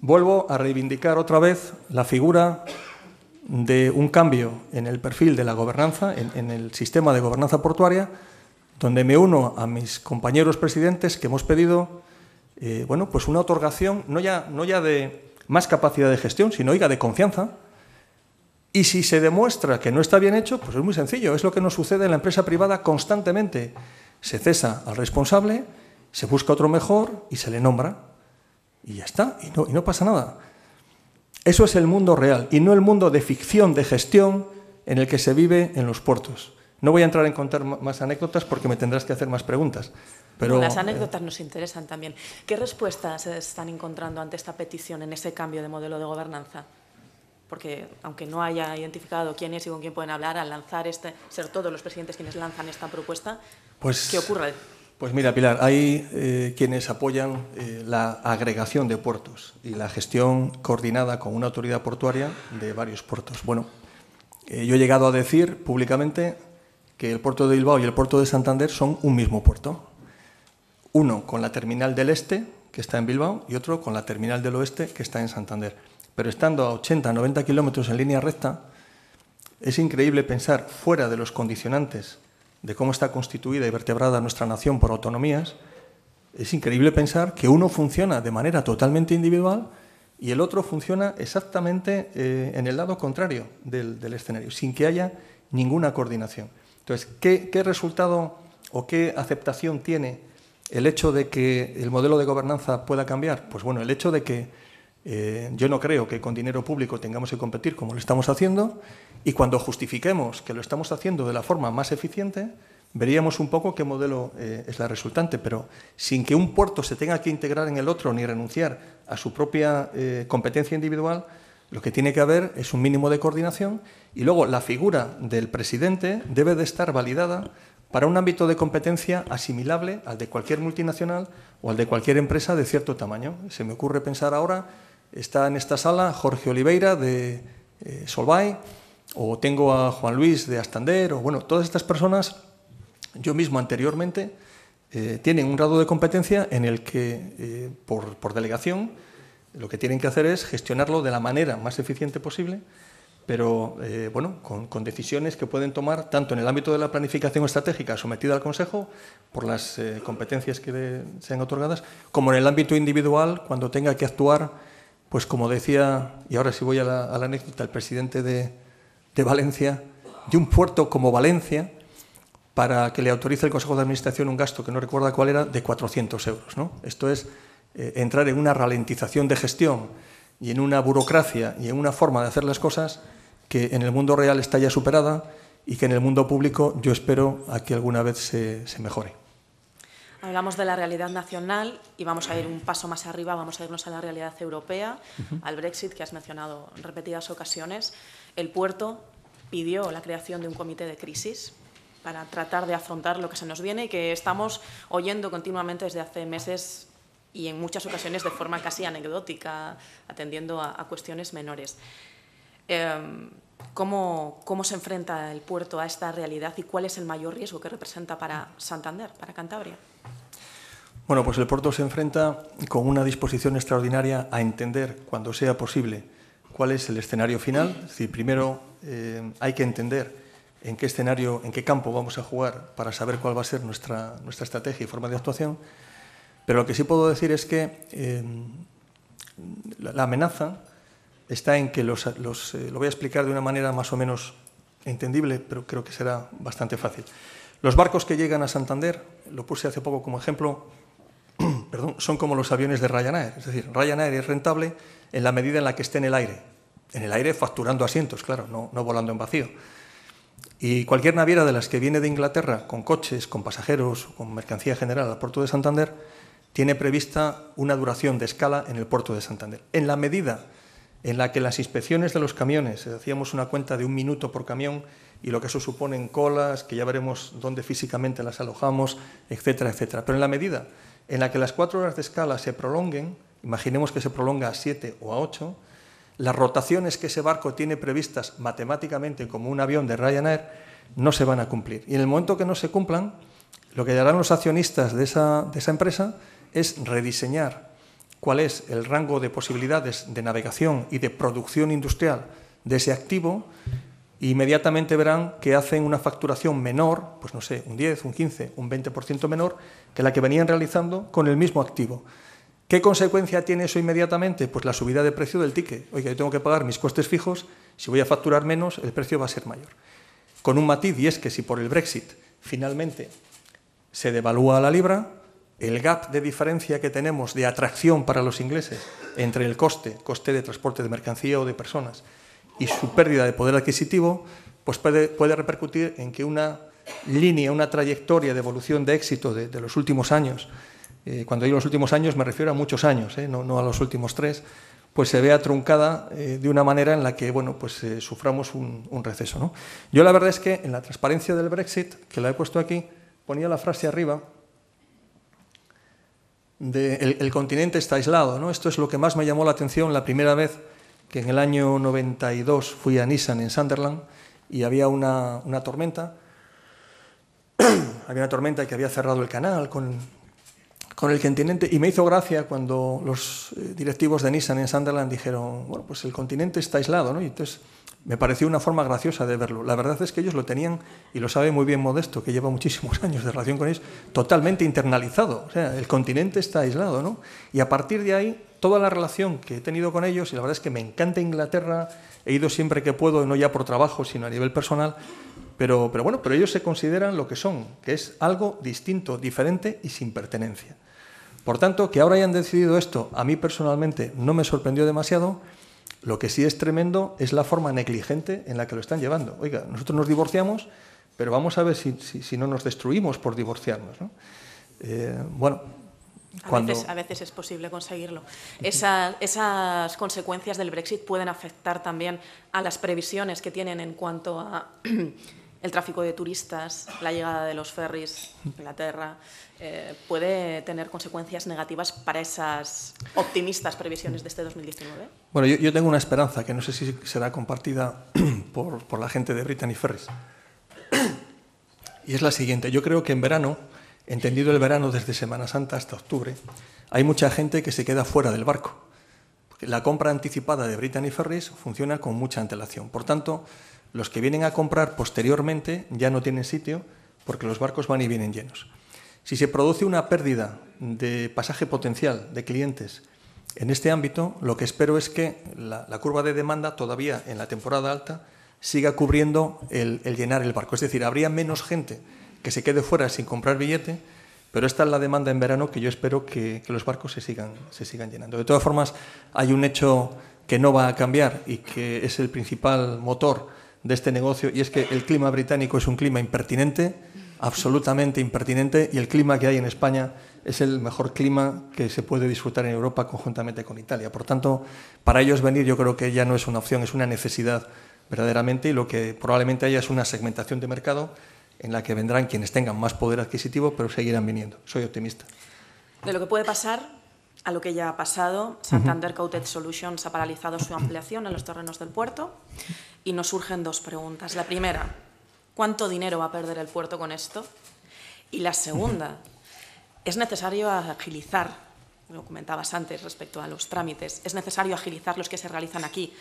Speaker 2: Vuelvo a reivindicar otra vez la figura de un cambio en el perfil de la gobernanza, en, el sistema de gobernanza portuaria, donde me uno a mis compañeros presidentes que hemos pedido eh, bueno, pues una otorgación no ya, no ya de más capacidad de gestión, sino ya de confianza, y si se demuestra que no está bien hecho, pues es muy sencillo, es lo que nos sucede en la empresa privada constantemente. Se cesa al responsable, se busca otro mejor y se le nombra. Y ya está, y no, pasa nada. Eso es el mundo real y no el mundo de ficción, de gestión en el que se vive en los puertos. No voy a entrar en contar más anécdotas porque me tendrás que hacer más preguntas. Pero, Las eh, anécdotas
Speaker 1: nos interesan también. ¿Qué respuestas se están encontrando ante esta petición en ese cambio de modelo de gobernanza? porque aunque no haya identificado quién es y con quién pueden hablar, al lanzar este, ser todos los presidentes quienes lanzan esta propuesta, pues, ¿qué ocurre?
Speaker 2: Pues mira, Pilar, hay eh, quienes apoyan eh, la agregación de puertos y la gestión coordinada con una autoridad portuaria de varios puertos. Bueno, eh, yo he llegado a decir públicamente que el puerto de Bilbao y el puerto de Santander son un mismo puerto. Uno con la terminal del este, que está en Bilbao, y otro con la terminal del oeste, que está en Santander pero estando a 80, 90 kilómetros en línea recta, es increíble pensar fuera de los condicionantes de cómo está constituida y vertebrada nuestra nación por autonomías, es increíble pensar que uno funciona de manera totalmente individual y el otro funciona exactamente eh, en el lado contrario del, escenario, sin que haya ninguna coordinación. Entonces, ¿qué resultado o qué aceptación tiene el hecho de que el modelo de gobernanza pueda cambiar? Pues bueno, el hecho de que eh, yo no creo que con dinero público tengamos que competir como lo estamos haciendo y cuando justifiquemos que lo estamos haciendo de la forma más eficiente, veríamos un poco qué modelo eh, es la resultante, pero sin que un puerto se tenga que integrar en el otro ni renunciar a su propia eh, competencia individual, lo que tiene que haber es un mínimo de coordinación y luego la figura del presidente debe de estar validada para un ámbito de competencia asimilable al de cualquier multinacional o al de cualquier empresa de cierto tamaño. Se me ocurre pensar ahora Está en esta sala Jorge Oliveira de eh, Solvay, o tengo a Juan Luis de Astander, o bueno, todas estas personas, yo mismo anteriormente, eh, tienen un grado de competencia en el que, eh, por, delegación, lo que tienen que hacer es gestionarlo de la manera más eficiente posible, pero bueno, con, decisiones que pueden tomar tanto en el ámbito de la planificación estratégica sometida al Consejo, por las competencias que se sean otorgadas, como en el ámbito individual, cuando tenga que actuar pues como decía, y ahora sí voy a la, anécdota, el presidente de, Valencia, de un puerto como Valencia, para que le autorice el Consejo de Administración un gasto que no recuerda cuál era, de 400 euros. ¿no? Esto es eh, entrar en una ralentización de gestión y en una burocracia y en una forma de hacer las cosas que en el mundo real está ya superada y que en el mundo público yo espero a que alguna vez se mejore.
Speaker 1: Hablamos de la realidad nacional y vamos a ir un paso más arriba, vamos a irnos a la realidad europea, al Brexit que has mencionado en repetidas ocasiones. El puerto pidió la creación de un comité de crisis para tratar de afrontar lo que se nos viene y que estamos oyendo continuamente desde hace meses y en muchas ocasiones de forma casi anecdótica, atendiendo a, cuestiones menores. Em, ¿Cómo, ¿Cómo, se enfrenta el puerto a esta realidad y cuál es el mayor riesgo que representa para Santander, para Cantabria?
Speaker 2: Bueno, pues el Porto se enfrenta con una disposición extraordinaria a entender, cuando sea posible, cuál es el escenario final. Es decir, primero eh, hay que entender en qué escenario, en qué campo vamos a jugar para saber cuál va a ser nuestra, nuestra estrategia y forma de actuación. Pero lo que sí puedo decir es que eh, la, amenaza está en que los, los eh, lo voy a explicar de una manera más o menos entendible, pero creo que será bastante fácil. Los barcos que llegan a Santander, lo puse hace poco como ejemplo, perdón, son como los aviones de Ryanair. Es decir, Ryanair es rentable en la medida en la que esté en el aire. En el aire facturando asientos, claro, no, no volando en vacío. Y cualquier naviera de las que viene de Inglaterra, con coches, con pasajeros, con mercancía general al puerto de Santander, tiene prevista una duración de escala en el puerto de Santander. En la medida en la que las inspecciones de los camiones, eh, hacíamos una cuenta de un minuto por camión y lo que eso supone en colas, que ya veremos dónde físicamente las alojamos, etcétera, etcétera. Pero en la medida en la que las cuatro horas de escala se prolonguen, imaginemos que se prolonga a siete o a ocho, las rotaciones que ese barco tiene previstas matemáticamente como un avión de Ryanair no se van a cumplir. Y en el momento que no se cumplan, lo que harán los accionistas de esa, de esa empresa es rediseñar cuál es el rango de posibilidades de navegación y de producción industrial de ese activo, inmediatamente verán que hacen una facturación menor, pues no sé, un 10, un 15, un 20% menor que la que venían realizando con el mismo activo. ¿Qué consecuencia tiene eso inmediatamente? Pues la subida de precio del ticket. Oiga, yo tengo que pagar mis costes fijos, si voy a facturar menos, el precio va a ser mayor. Con un matiz, y es que si por el Brexit finalmente se devalúa la libra, el gap de diferencia que tenemos de atracción para los ingleses entre el coste, coste de transporte de mercancía o de personas, y su pérdida de poder adquisitivo, pues puede, puede repercutir en que una línea, una trayectoria de evolución de éxito de, los últimos años, eh, cuando digo los últimos años me refiero a muchos años, eh, no, a los últimos tres, pues se vea truncada eh, de una manera en la que bueno, pues, suframos un, receso. Yo la verdad es que en la transparencia del Brexit, que la he puesto aquí, ponía la frase arriba, el, continente está aislado. ¿no? Esto es lo que más me llamó la atención la primera vez que en el año 92 fui a Nissan en Sunderland y había una, tormenta. había una tormenta que había cerrado el canal con, el continente y me hizo gracia cuando los eh, directivos de Nissan en Sunderland dijeron, bueno, pues el continente está aislado, Y me pareció una forma graciosa de verlo. La verdad es que ellos lo tenían, y lo sabe muy bien Modesto, que lleva muchísimos años de relación con ellos, totalmente internalizado. O sea, el continente está aislado, ¿no? Y a partir de ahí, toda la relación que he tenido con ellos, y la verdad es que me encanta Inglaterra, he ido siempre que puedo, no ya por trabajo, sino a nivel personal, pero, pero bueno, pero ellos se consideran lo que son, que es algo distinto, diferente y sin pertenencia. Por tanto, que ahora hayan decidido esto, a mí personalmente no me sorprendió demasiado, lo que sí es tremendo es la forma negligente en la que lo están llevando. Oiga, nosotros nos divorciamos, pero vamos a ver si, no nos destruimos por divorciarnos. Eh, bueno,
Speaker 1: a veces, a veces, es posible conseguirlo. esas consecuencias del Brexit pueden afectar también a las previsiones que tienen en cuanto a el tráfico de turistas, la llegada de los ferries a Inglaterra, eh, puede tener consecuencias negativas para esas optimistas previsiones de este 2019?
Speaker 2: Bueno, yo, tengo una esperanza que no sé si será compartida por, la gente de Brittany Ferries. Y es la siguiente, yo creo que en verano, entendido el verano desde Semana Santa hasta octubre, hay mucha gente que se queda fuera del barco. La compra anticipada de Brittany Ferries funciona con mucha antelación. Por tanto, los que vienen a comprar posteriormente ya no tienen sitio porque los barcos van y vienen llenos. Si se produce una pérdida de pasaje potencial de clientes en este ámbito, lo que espero es que la, curva de demanda todavía en la temporada alta siga cubriendo el, llenar el barco. Es decir, habría menos gente que se quede fuera sin comprar billete, pero esta es la demanda en verano que yo espero que, los barcos se sigan, se sigan llenando. De todas formas, hay un hecho que no va a cambiar y que es el principal motor de este negocio y es que el clima británico es un clima impertinente, absolutamente impertinente y el clima que hay en España es el mejor clima que se puede disfrutar en Europa conjuntamente con Italia. Por tanto, para ellos venir yo creo que ya no es una opción, es una necesidad verdaderamente y lo que probablemente haya es una segmentación de mercado en la que vendrán quienes tengan más poder adquisitivo, pero seguirán viniendo. Soy optimista.
Speaker 1: De lo que puede pasar, a lo que ya ha pasado, Santander Coated Solutions ha paralizado su ampliación en los terrenos del puerto y nos surgen dos preguntas. La primera, ¿cuánto dinero va a perder el puerto con esto? Y la segunda, ¿es necesario agilizar? Lo comentabas antes respecto a los trámites. ¿Es necesario agilizar los que se realizan aquí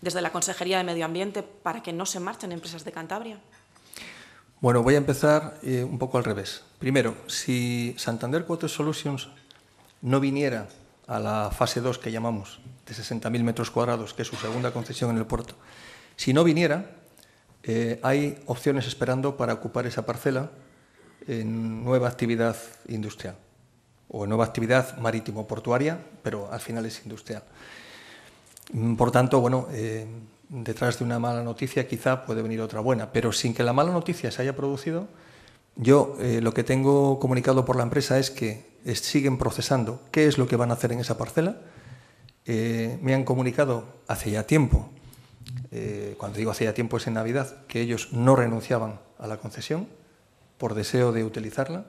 Speaker 1: desde la Consejería de Medio Ambiente para que no se marchen empresas de Cantabria?
Speaker 2: Bueno, voy a empezar eh, un poco al revés. Primero, si Santander Water Solutions no viniera a la fase 2 que llamamos, de 60.000 metros cuadrados, que es su segunda concesión en el puerto, si no viniera, eh, hay opciones esperando para ocupar esa parcela en nueva actividad industrial o nueva actividad marítimo-portuaria, pero al final es industrial. Mm, por tanto, bueno, eh, detrás de una mala noticia quizá puede venir otra buena, pero sin que la mala noticia se haya producido, yo eh, lo que tengo comunicado por la empresa es que siguen procesando qué es lo que van a hacer en esa parcela. me han comunicado hace ya tiempo eh, cuando digo hacía tiempo es en Navidad, que ellos no renunciaban a la concesión por deseo de utilizarla.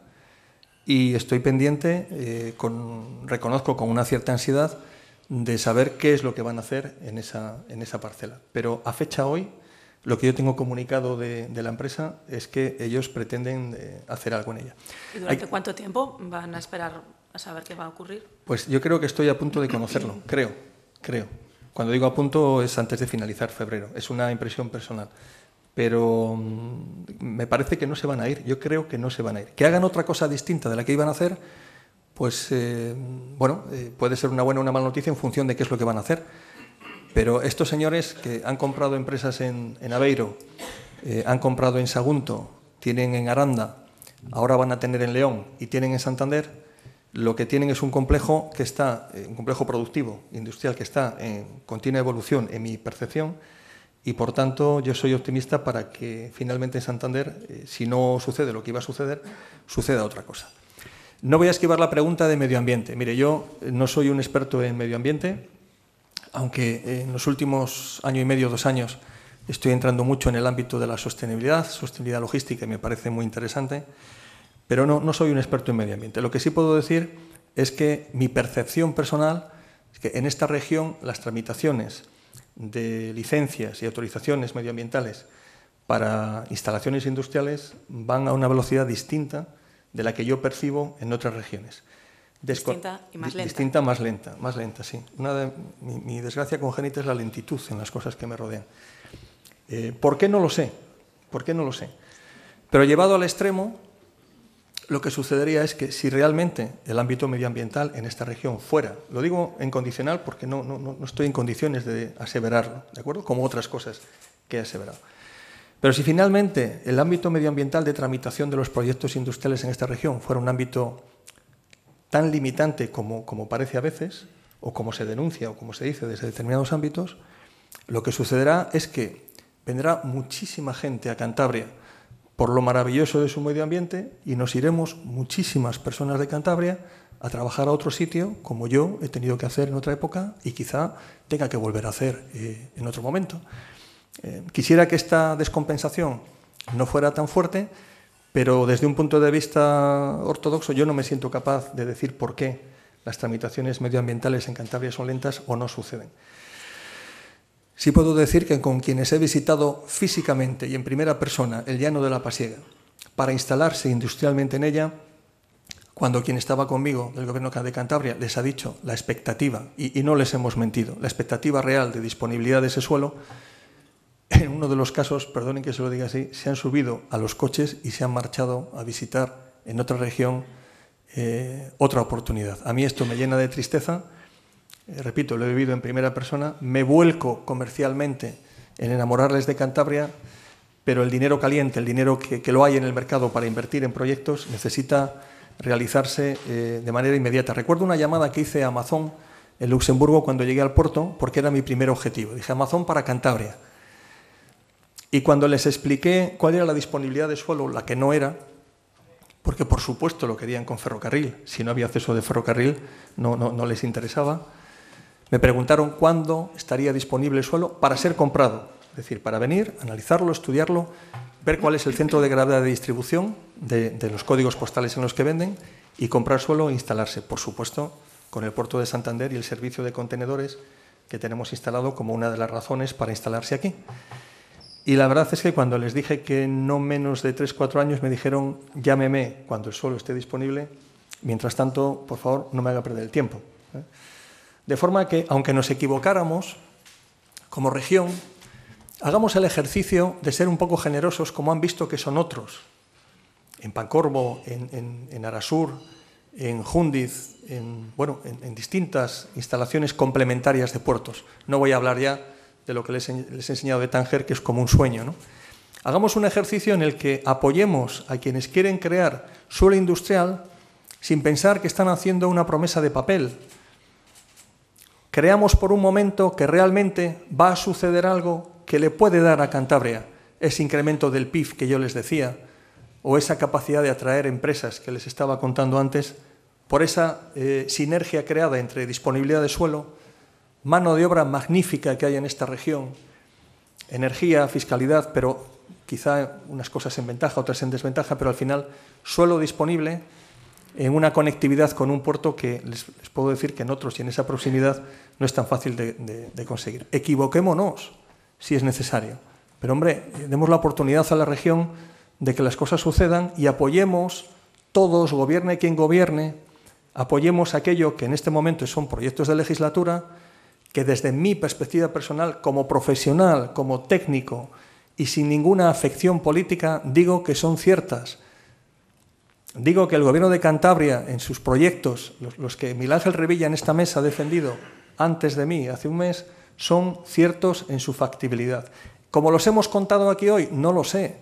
Speaker 2: Y estoy pendiente, eh, con, reconozco con una cierta ansiedad, de saber qué es lo que van a hacer en esa, parcela. Pero a fecha hoy, lo que yo tengo comunicado de, la empresa es que ellos pretenden eh, hacer algo en ella.
Speaker 1: ¿Y durante cuánto tiempo van a esperar a saber qué va a ocurrir?
Speaker 2: Pues yo creo que estoy a punto de conocerlo, creo, creo. Cuando digo a punto es antes de finalizar febrero, es una impresión personal. Pero mm, me parece que no se van a ir, yo creo que no se van a ir. Que hagan otra cosa distinta de la que iban a hacer, pues eh, bueno, eh, puede ser una buena o una mala noticia en función de qué es lo que van a hacer. Pero estos señores que han comprado empresas en, Aveiro, eh, han comprado en Sagunto, tienen en Aranda, ahora van a tener en León y tienen en Santander, lo que tienen es un complejo que está, eh, un complejo productivo, industrial, que está en continua evolución, en mi percepción, y por tanto yo soy optimista para que finalmente en Santander, eh, si no sucede lo que iba a suceder, suceda otra cosa. No voy a esquivar la pregunta de medio ambiente. Mire, yo eh, no soy un experto en medio ambiente, aunque en los últimos año y medio, dos años, estoy entrando mucho en el ámbito de la sostenibilidad, sostenibilidad logística, y me parece muy interesante pero no, soy un experto en medio ambiente. Lo que sí puedo decir es que mi percepción personal es que en esta región las tramitaciones de licencias y autorizaciones medioambientales para instalaciones industriales van a una velocidad distinta de la que yo percibo en otras regiones. distinta y más lenta. Distinta, más lenta, más lenta, sí. mi, desgracia congénita es la lentitud en las cosas que me rodean. Eh, ¿Por qué no lo sé? ¿Por qué no lo sé? Pero llevado al extremo, lo que sucedería es que si realmente el ámbito medioambiental en esta región fuera, lo digo en condicional porque no, no, estoy en condiciones de aseverarlo, ¿de acuerdo? Como otras cosas que he aseverado. Pero si finalmente el ámbito medioambiental de tramitación de los proyectos industriales en esta región fuera un ámbito tan limitante como, como parece a veces, o como se denuncia o como se dice desde determinados ámbitos, lo que sucederá es que vendrá muchísima gente a Cantabria por lo maravilloso de su medio ambiente y nos iremos muchísimas personas de Cantabria a trabajar a otro sitio, como yo he tenido que hacer en otra época y quizá tenga que volver a hacer eh, en otro momento. Eh, quisiera que esta descompensación no fuera tan fuerte, pero desde un punto de vista ortodoxo yo no me siento capaz de decir por qué las tramitaciones medioambientales en Cantabria son lentas o no suceden. Sí puedo decir que con quienes he visitado físicamente y en primera persona el llano de la Pasiega para instalarse industrialmente en ella, cuando quien estaba conmigo del gobierno de Cantabria les ha dicho la expectativa, y, no les hemos mentido, la expectativa real de disponibilidad de ese suelo, en uno de los casos, perdonen que se lo diga así, se han subido a los coches y se han marchado a visitar en otra región eh, otra oportunidad. A mí esto me llena de tristeza eh, repito, lo he vivido en primera persona, me vuelco comercialmente en enamorarles de Cantabria, pero el dinero caliente, el dinero que, lo hay en el mercado para invertir en proyectos, necesita realizarse eh, de manera inmediata. Recuerdo una llamada que hice a Amazon en Luxemburgo cuando llegué al puerto, porque era mi primer objetivo. Dije Amazon para Cantabria. Y cuando les expliqué cuál era la disponibilidad de suelo, la que no era, porque por supuesto lo querían con ferrocarril, si no había acceso de ferrocarril no les interesaba, me preguntaron cuándo estaría disponible el suelo para ser comprado, es decir, para venir, analizarlo, estudiarlo, ver cuál es el centro de gravedad de distribución de, los códigos postales en los que venden y comprar suelo e instalarse, por supuesto, con el puerto de Santander y el servicio de contenedores que tenemos instalado como una de las razones para instalarse aquí. Y la verdad es que cuando les dije que no menos de 3-4 años me dijeron llámeme cuando el suelo esté disponible, mientras tanto, por favor, no me haga perder el tiempo. ¿eh? De forma que, aunque nos equivocáramos, como región, hagamos el ejercicio de ser un poco generosos como han visto que son otros. En Pancorbo, en, Arasur, en Jundiz, en, bueno, en, distintas instalaciones complementarias de puertos. No voy a hablar ya de lo que les, he enseñado de Tánger, que es como un sueño. Hagamos un ejercicio en el que apoyemos a quienes quieren crear suelo industrial sin pensar que están haciendo una promesa de papel, creamos por un momento que realmente va a suceder algo que le puede dar a Cantabria ese incremento del PIB que yo les decía, o esa capacidad de atraer empresas que les estaba contando antes, por esa eh, sinergia creada entre disponibilidad de suelo, mano de obra magnífica que hay en esta región, energía, fiscalidad, pero quizá unas cosas en ventaja, otras en desventaja, pero al final suelo disponible en una conectividad con un puerto que les, puedo decir que en otros y en esa proximidad no es tan fácil de, de conseguir. Equivoquémonos si es necesario, pero hombre, demos la oportunidad a la región de que las cosas sucedan y apoyemos todos, gobierne quien gobierne, apoyemos aquello que en este momento son proyectos de legislatura que desde mi perspectiva personal, como profesional, como técnico y sin ninguna afección política, digo que son ciertas digo que el gobierno de Cantabria, en sus proyectos, los, que Milán Ángel Revilla en esta mesa ha defendido antes de mí, hace un mes, son ciertos en su factibilidad. Como los hemos contado aquí hoy, no lo sé.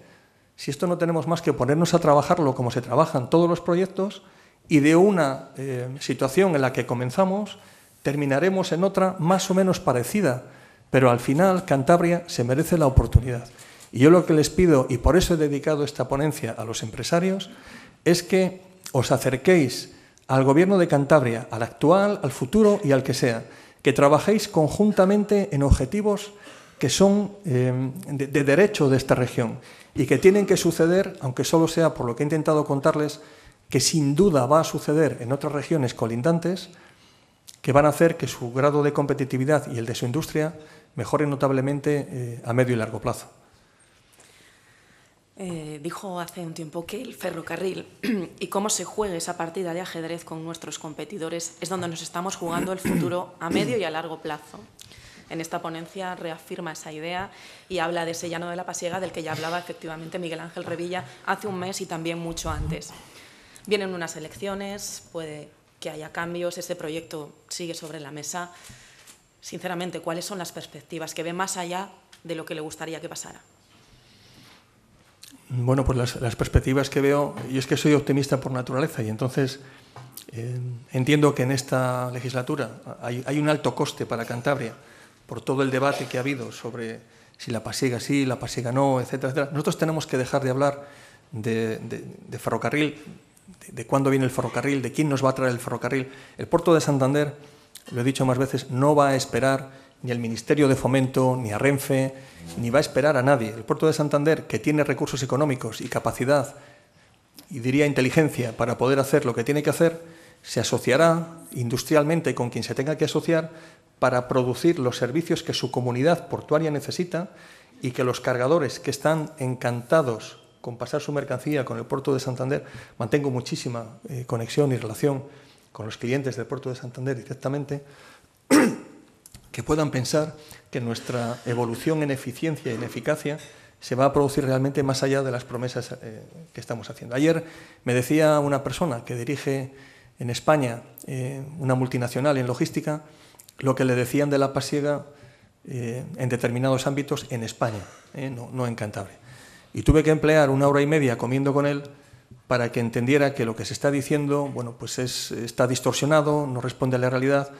Speaker 2: Si esto no tenemos más que ponernos a trabajarlo como se trabajan todos los proyectos y de una eh, situación en la que comenzamos, terminaremos en otra más o menos parecida. Pero al final Cantabria se merece la oportunidad. Y yo lo que les pido, y por eso he dedicado esta ponencia a los empresarios, es que os acerquéis al gobierno de Cantabria, al actual, al futuro y al que sea, que trabajéis conjuntamente en objetivos que son eh, de, derecho de esta región y que tienen que suceder, aunque solo sea por lo que he intentado contarles, que sin duda va a suceder en otras regiones colindantes, que van a hacer que su grado de competitividad y el de su industria mejoren notablemente eh, a medio y largo plazo.
Speaker 1: Eh, dijo hace un tiempo que el ferrocarril y cómo se juega esa partida de ajedrez con nuestros competidores es donde nos estamos jugando el futuro a medio y a largo plazo. En esta ponencia reafirma esa idea y habla de ese llano de la pasiega del que ya hablaba efectivamente Miguel Ángel Revilla hace un mes y también mucho antes. Vienen unas elecciones, puede que haya cambios, ese proyecto sigue sobre la mesa. Sinceramente, ¿cuáles son las perspectivas que ve más allá de lo que le gustaría que pasara?
Speaker 2: Bueno, pues las, perspectivas que veo, y es que soy optimista por naturaleza y entonces eh, entiendo que en esta legislatura hay, un alto coste para Cantabria por todo el debate que ha habido sobre si la pasiega sí, la pasiega no, etcétera, etcétera. Nosotros tenemos que dejar de hablar de, ferrocarril, de, cuándo viene el ferrocarril, de quién nos va a traer el ferrocarril. El puerto de Santander, lo he dicho más veces, no va a esperar ni al Ministerio de Fomento, ni a Renfe, ni va a esperar a nadie. El puerto de Santander, que tiene recursos económicos y capacidad, y diría inteligencia, para poder hacer lo que tiene que hacer, se asociará industrialmente con quien se tenga que asociar para producir los servicios que su comunidad portuaria necesita y que los cargadores que están encantados con pasar su mercancía con el puerto de Santander, mantengo muchísima eh, conexión y relación con los clientes del puerto de Santander directamente, que puedan pensar que nuestra evolución en eficiencia y en eficacia se va a producir realmente más allá de las promesas eh, que estamos haciendo. Ayer me decía una persona que dirige en España eh, una multinacional en logística lo que le decían de la pasiega eh, en determinados ámbitos en España, no, no en Cantabria. Y tuve que emplear una hora y media comiendo con él para que entendiera que lo que se está diciendo bueno, pues está distorsionado, no responde a la realidad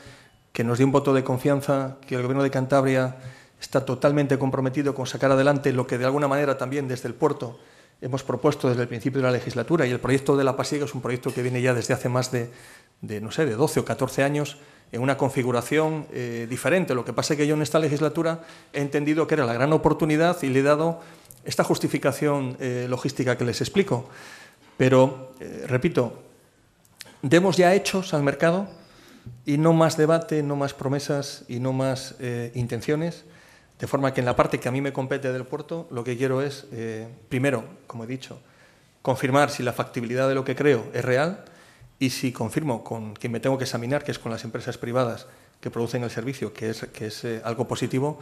Speaker 2: que nos dé un voto de confianza, que el Gobierno de Cantabria está totalmente comprometido con sacar adelante lo que de alguna manera también desde el puerto hemos propuesto desde el principio de la legislatura. Y el proyecto de la pasiega es un proyecto que viene ya desde hace más de, no sé, de 12 o 14 años en una configuración eh, diferente. Lo que pasa es que yo en esta legislatura he entendido que era la gran oportunidad y le he dado esta justificación eh, logística que les explico. Pero, eh, repito, demos ya hechos al mercado y no más debate, no más promesas y no más eh, intenciones. De forma que en la parte que a mí me compete del puerto, lo que quiero es, eh, primero, como he dicho, confirmar si la factibilidad de lo que creo es real y si confirmo con quien me tengo que examinar, que es con las empresas privadas que producen el servicio, que es, que es eh, algo positivo,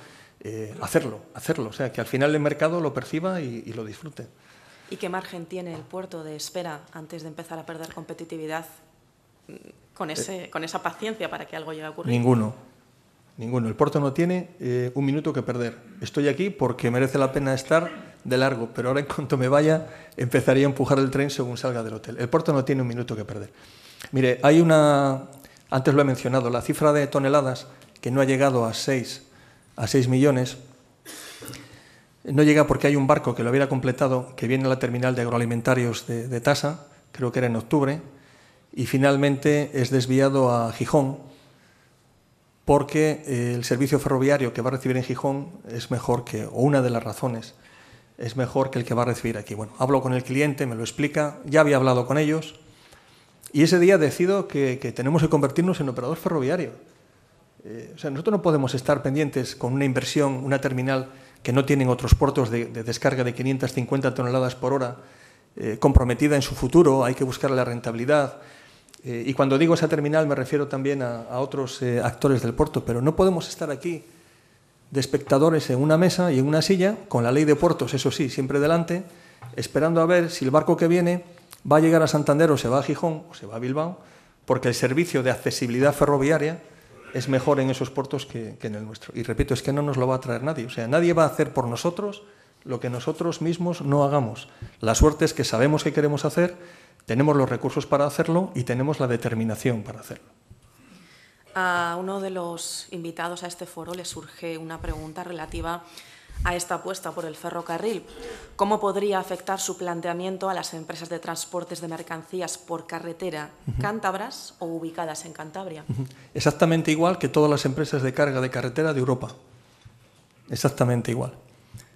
Speaker 2: hacerlo, hacerlo. O sea, que al final el mercado lo perciba y, y lo disfrute.
Speaker 1: ¿Y qué margen tiene el puerto de espera antes de empezar a perder competitividad eh. con, esa paciencia para que algo llegue a ocurrir. Ninguno.
Speaker 2: Ninguno. El puerto no tiene eh, un minuto que perder. Estoy aquí porque merece la pena estar de largo, pero ahora en cuanto me vaya empezaría a empujar el tren según salga del hotel. El puerto no tiene un minuto que perder. Mire, hay una, antes lo he mencionado, la cifra de toneladas que no ha llegado a 6, a millones, no llega porque hay un barco que lo hubiera completado, que viene a la terminal de agroalimentarios de Tasa, creo que era en octubre, y finalmente es desviado a Gijón porque eh, el servicio ferroviario que va a recibir en Gijón es mejor que, o una de las razones, es mejor que el que va a recibir aquí. Bueno, hablo con el cliente, me lo explica, ya había hablado con ellos y ese día decido que, tenemos que convertirnos en operador ferroviario. Eh, o sea, nosotros no podemos estar pendientes con una inversión, una terminal que no tienen otros puertos de, descarga de 550 toneladas por hora, eh, comprometida en su futuro, hay que buscar la rentabilidad, eh, y cuando digo esa terminal me refiero también a, otros eh, actores del puerto, pero no podemos estar aquí de espectadores en una mesa y en una silla, con la ley de puertos, eso sí, siempre delante, esperando a ver si el barco que viene va a llegar a Santander o se va a Gijón o se va a Bilbao, porque el servicio de accesibilidad ferroviaria es mejor en esos puertos que, que en el nuestro. Y repito, es que no nos lo va a traer nadie, o sea, nadie va a hacer por nosotros lo que nosotros mismos no hagamos. La suerte es que sabemos que queremos hacer tenemos los recursos para hacerlo y tenemos la determinación para hacerlo.
Speaker 1: A uno de los invitados a este foro le surge una pregunta relativa a esta apuesta por el ferrocarril. ¿Cómo podría afectar su planteamiento a las empresas de transportes de mercancías por carretera cántabras o ubicadas en Cantabria?
Speaker 2: Exactamente igual que todas las empresas de carga de carretera de Europa. Exactamente igual.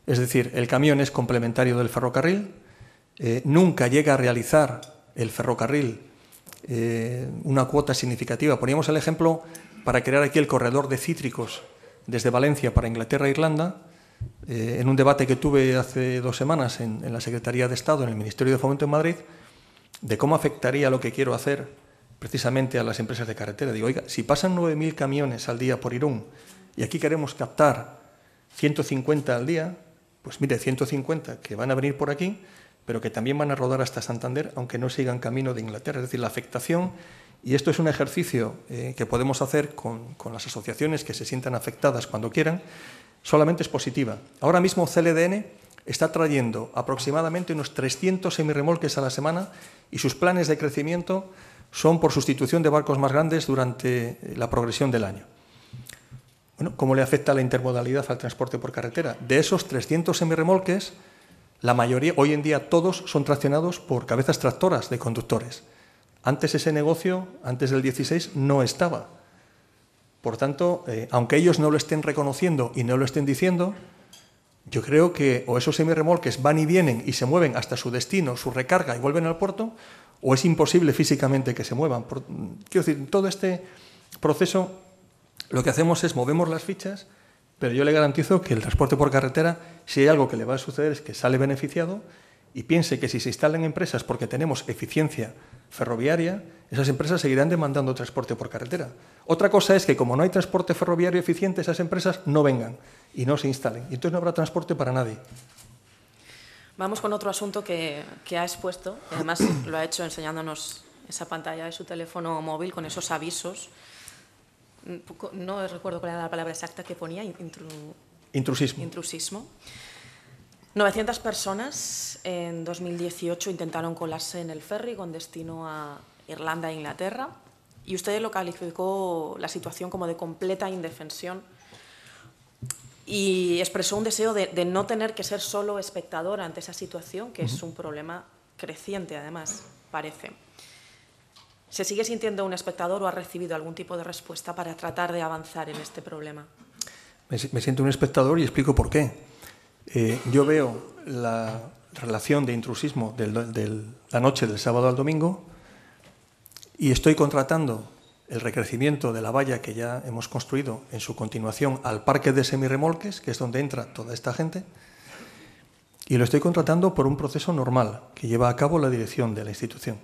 Speaker 2: Es decir, el camión es complementario del ferrocarril, eh, nunca llega a realizar el ferrocarril, eh, una cuota significativa. Poníamos el ejemplo para crear aquí el corredor de cítricos desde Valencia para Inglaterra e Irlanda, eh, en un debate que tuve hace dos semanas en, en, la Secretaría de Estado, en el Ministerio de Fomento en Madrid, de cómo afectaría lo que quiero hacer precisamente a las empresas de carretera. Digo, oiga, si pasan 9.000 camiones al día por Irún y aquí queremos captar 150 al día, pues mire, 150 que van a venir por aquí, pero que también van a rodar hasta Santander, aunque no sigan camino de Inglaterra. Es decir, la afectación, y esto es un ejercicio eh, que podemos hacer con, con, las asociaciones que se sientan afectadas cuando quieran, solamente es positiva. Ahora mismo CLDN está trayendo aproximadamente unos 300 semirremolques a la semana y sus planes de crecimiento son por sustitución de barcos más grandes durante eh, la progresión del año. Bueno, ¿cómo le afecta la intermodalidad al transporte por carretera? De esos 300 semirremolques, la mayoría, hoy en día todos son traccionados por cabezas tractoras de conductores. Antes ese negocio, antes del 16, no estaba. Por tanto, eh, aunque ellos no lo estén reconociendo y no lo estén diciendo, yo creo que o esos semirremolques van y vienen y se mueven hasta su destino, su recarga y vuelven al puerto, o es imposible físicamente que se muevan. quiero decir, todo este proceso lo que hacemos es movemos las fichas, pero yo le garantizo que el transporte por carretera, si hay algo que le va a suceder es que sale beneficiado y piense que si se instalan empresas porque tenemos eficiencia ferroviaria, esas empresas seguirán demandando transporte por carretera. Otra cosa es que como no hay transporte ferroviario eficiente, esas empresas no vengan y no se instalen. Y entonces no habrá transporte para nadie.
Speaker 1: Vamos con otro asunto que, ha expuesto, además lo ha hecho enseñándonos esa pantalla de su teléfono móvil con esos avisos no recuerdo cuál era la palabra exacta que ponía, intrusismo. intrusismo. 900 personas en 2018 intentaron colarse en el ferry con destino a Irlanda e Inglaterra y usted lo calificó la situación como de completa indefensión y expresó un deseo de, no tener que ser solo espectador ante esa situación, que es un problema creciente además, parece. ¿Se sigue sintiendo un espectador o ha recibido algún tipo de respuesta para tratar de avanzar en este problema?
Speaker 2: Me, siento un espectador y explico por qué. Eh, yo veo la relación de intrusismo de la noche del sábado al domingo y estoy contratando el recrecimiento de la valla que ya hemos construido en su continuación al parque de semirremolques, que es donde entra toda esta gente, y lo estoy contratando por un proceso normal que lleva a cabo la dirección de la institución.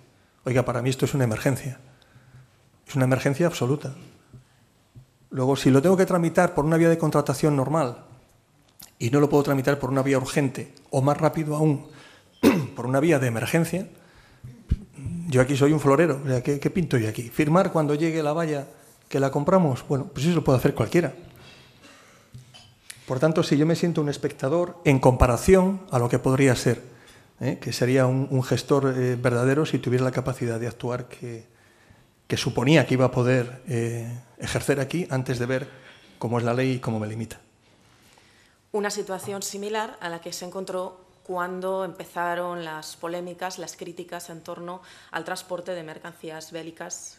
Speaker 2: Oiga, para mí esto es una emergencia. Es una emergencia absoluta. Luego, si lo tengo que tramitar por una vía de contratación normal y no lo puedo tramitar por una vía urgente o más rápido aún, por una vía de emergencia, yo aquí soy un florero. ¿Qué, pinto yo aquí? ¿Firmar cuando llegue la valla que la compramos? Bueno, pues eso lo puede hacer cualquiera. Por tanto, si yo me siento un espectador en comparación a lo que podría ser ¿eh? que sería un, gestor eh, verdadero si tuviera la capacidad de actuar que, que suponía que iba a poder eh, ejercer aquí antes de ver cómo es la ley y cómo me limita.
Speaker 1: Una situación similar a la que se encontró cuando empezaron las polémicas, las críticas en torno al transporte de mercancías bélicas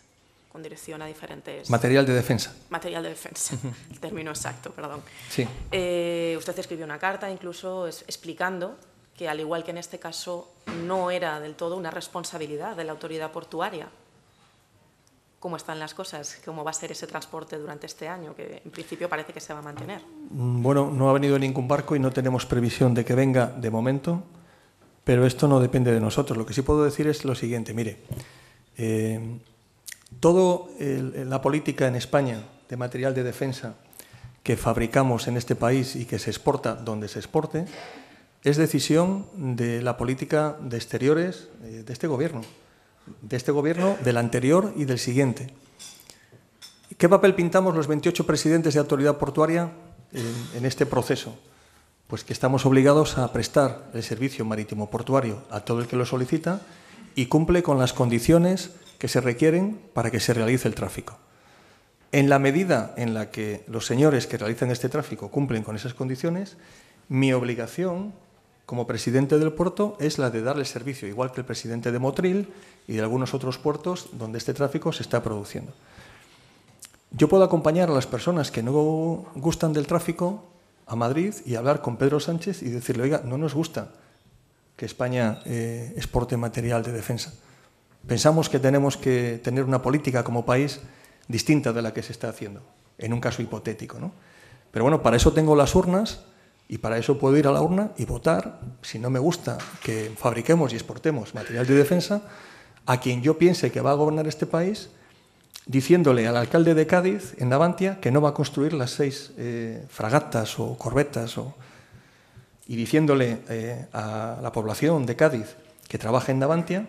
Speaker 1: con dirección a diferentes... Material de defensa. Material de defensa, el término exacto, perdón. Sí. usted escribió una carta incluso explicando que al igual que en este caso no era del todo una responsabilidad de la autoridad portuaria. ¿Cómo están las cosas? ¿Cómo va a ser ese transporte durante este año, que en principio parece que se va a mantener?
Speaker 2: Mm, bueno, no ha venido ningún barco y no tenemos previsión de que venga de momento, pero esto no depende de nosotros. Lo que sí puedo decir es lo siguiente, mire, eh, toda la política en España de material de defensa que fabricamos en este país y que se exporta donde se exporte, es decisión de la política de exteriores eh, de este gobierno, de este gobierno, del anterior y del siguiente. ¿Qué papel pintamos los 28 presidentes de autoridad portuaria en, en este proceso? Pues que estamos obligados a prestar el servicio marítimo portuario a todo el que lo solicita y cumple con las condiciones que se requieren para que se realice el tráfico. En la medida en la que los señores que realizan este tráfico cumplen con esas condiciones, mi obligación como presidente del puerto es la de darle servicio, igual que el presidente de Motril y de algunos otros puertos donde este tráfico se está produciendo. Yo puedo acompañar a las personas que no gustan del tráfico a Madrid y hablar con Pedro Sánchez y decirle, oiga, no nos gusta que España eh, exporte material de defensa. Pensamos que tenemos que tener una política como país distinta de la que se está haciendo, en un caso hipotético. ¿no? Pero bueno, para eso tengo las urnas y para eso puedo ir a la urna y votar, si no me gusta que fabriquemos y exportemos material de defensa, a quien yo piense que va a gobernar este país, diciéndole al alcalde de Cádiz, en Davantia que no va a construir las seis eh, fragatas o corbetas, y diciéndole eh, a la población de Cádiz que trabaja en Davantia,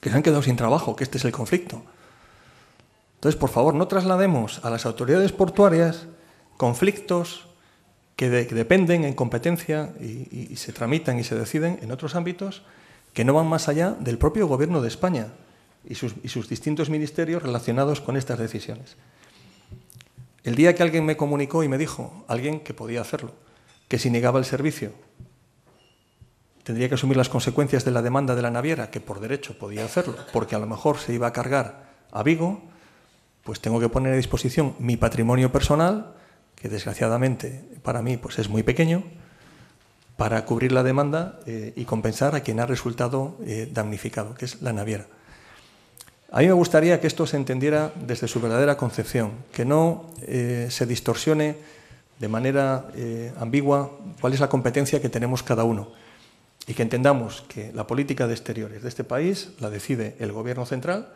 Speaker 2: que se han quedado sin trabajo, que este es el conflicto. Entonces, por favor, no traslademos a las autoridades portuarias conflictos que, dependen en competencia y, se tramitan y se deciden en otros ámbitos que no van más allá del propio gobierno de España y sus, distintos ministerios relacionados con estas decisiones. El día que alguien me comunicó y me dijo, alguien que podía hacerlo, que si negaba el servicio tendría que asumir las consecuencias de la demanda de la naviera, que por derecho podía hacerlo, porque a lo mejor se iba a cargar a Vigo, pues tengo que poner a disposición mi patrimonio personal que desgraciadamente para mí pues es muy pequeño, para cubrir la demanda eh, y compensar a quien ha resultado eh, damnificado, que es la naviera. A mí me gustaría que esto se entendiera desde su verdadera concepción, que no eh, se distorsione de manera ambigua cuál es la competencia que tenemos cada uno y que entendamos que la política de exteriores de este país la decide el Gobierno central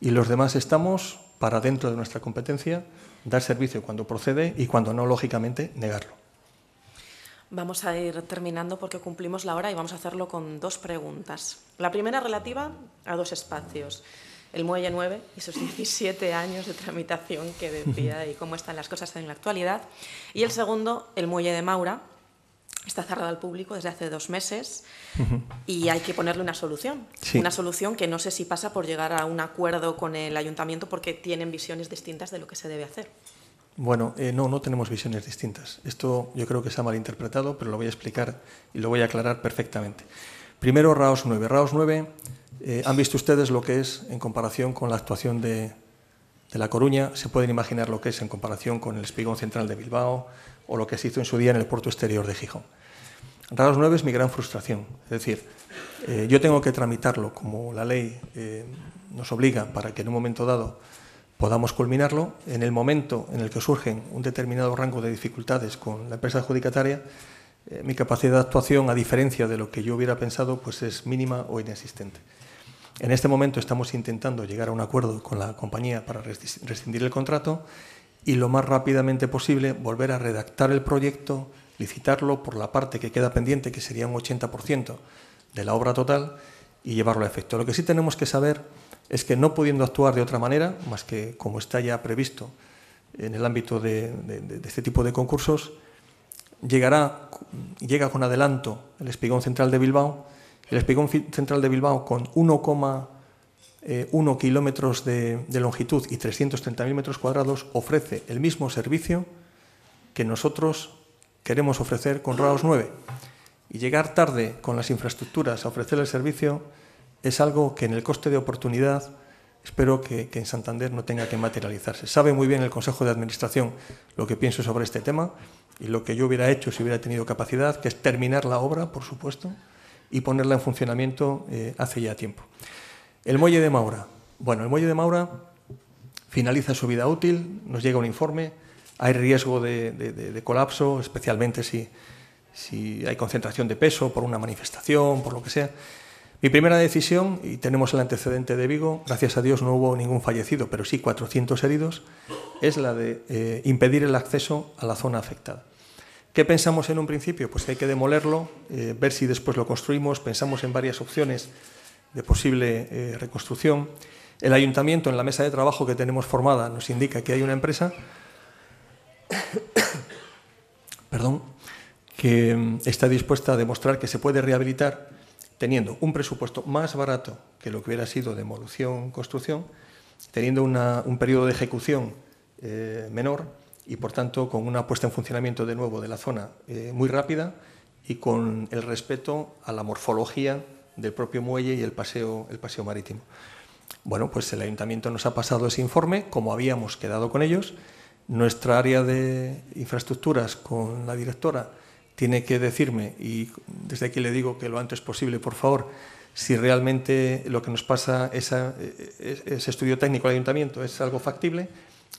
Speaker 2: y los demás estamos para dentro de nuestra competencia dar servicio cuando procede y cuando no, lógicamente, negarlo.
Speaker 1: Vamos a ir terminando porque cumplimos la hora y vamos a hacerlo con dos preguntas. La primera relativa a dos espacios. El Muelle 9 y sus 17 años de tramitación que decía y cómo están las cosas en la actualidad. Y el segundo, el Muelle de Maura, está cerrada al público desde hace dos meses y hay que ponerle una solución. Una solución que no sé si pasa por llegar a un acuerdo con el ayuntamiento porque tienen visiones distintas de lo que se debe hacer.
Speaker 2: Bueno, eh, no, no tenemos visiones distintas. Esto yo creo que se ha malinterpretado, pero lo voy a explicar y lo voy a aclarar perfectamente. Primero, Raos 9. Raos 9, eh, han visto ustedes lo que es en comparación con la actuación de, de La Coruña. Se pueden imaginar lo que es en comparación con el espigón central de Bilbao o lo que se hizo en su día en el puerto exterior de Gijón. Raros 9 es mi gran frustración. Es decir, eh, yo tengo que tramitarlo como la ley eh, nos obliga para que en un momento dado podamos culminarlo. En el momento en el que surgen un determinado rango de dificultades con la empresa adjudicataria, eh, mi capacidad de actuación, a diferencia de lo que yo hubiera pensado, pues es mínima o inexistente. En este momento estamos intentando llegar a un acuerdo con la compañía para rescindir el contrato y lo más rápidamente posible volver a redactar el proyecto, licitarlo por la parte que queda pendiente, que sería un 80% de la obra total, y llevarlo a efecto. Lo que sí tenemos que saber es que no pudiendo actuar de otra manera, más que como está ya previsto en el ámbito de, este tipo de concursos, llegará, llega con adelanto el espigón central de Bilbao, el espigón central de Bilbao con 1,1 eh, kilómetros de, de, longitud y 330.000 metros cuadrados ofrece el mismo servicio que nosotros queremos ofrecer con RAOS 9. Y llegar tarde con las infraestructuras a ofrecer el servicio es algo que en el coste de oportunidad espero que, en Santander no tenga que materializarse. Sabe muy bien el Consejo de Administración lo que pienso sobre este tema y lo que yo hubiera hecho si hubiera tenido capacidad, que es terminar la obra, por supuesto, y ponerla en funcionamiento eh, hace ya tiempo. El muelle de Maura. Bueno, el muelle de Maura finaliza su vida útil, nos llega un informe, hay riesgo de, colapso, especialmente si, hay concentración de peso por una manifestación, por lo que sea. Mi primera decisión, y tenemos el antecedente de Vigo, gracias a Dios no hubo ningún fallecido, pero sí 400 heridos, es la de eh, impedir el acceso a la zona afectada. ¿Qué pensamos en un principio? Pues que hay que demolerlo, eh, ver si después lo construimos, pensamos en varias opciones de posible eh, reconstrucción. El ayuntamiento en la mesa de trabajo que tenemos formada nos indica que hay una empresa perdón, que mm, está dispuesta a demostrar que se puede rehabilitar teniendo un presupuesto más barato que lo que hubiera sido demolición, construcción, teniendo un periodo de ejecución eh, menor y, por tanto, con una puesta en funcionamiento de nuevo de la zona eh, muy rápida y con el respeto a la morfología del propio muelle y el paseo marítimo. Bueno, pues el ayuntamiento nos ha pasado ese informe, como habíamos quedado con ellos, nuestra área de infraestructuras con la directora tiene que decirme, y desde aquí le digo que lo antes posible, por favor, si realmente lo que nos pasa esa, e, e, ese estudio técnico del ayuntamiento es algo factible,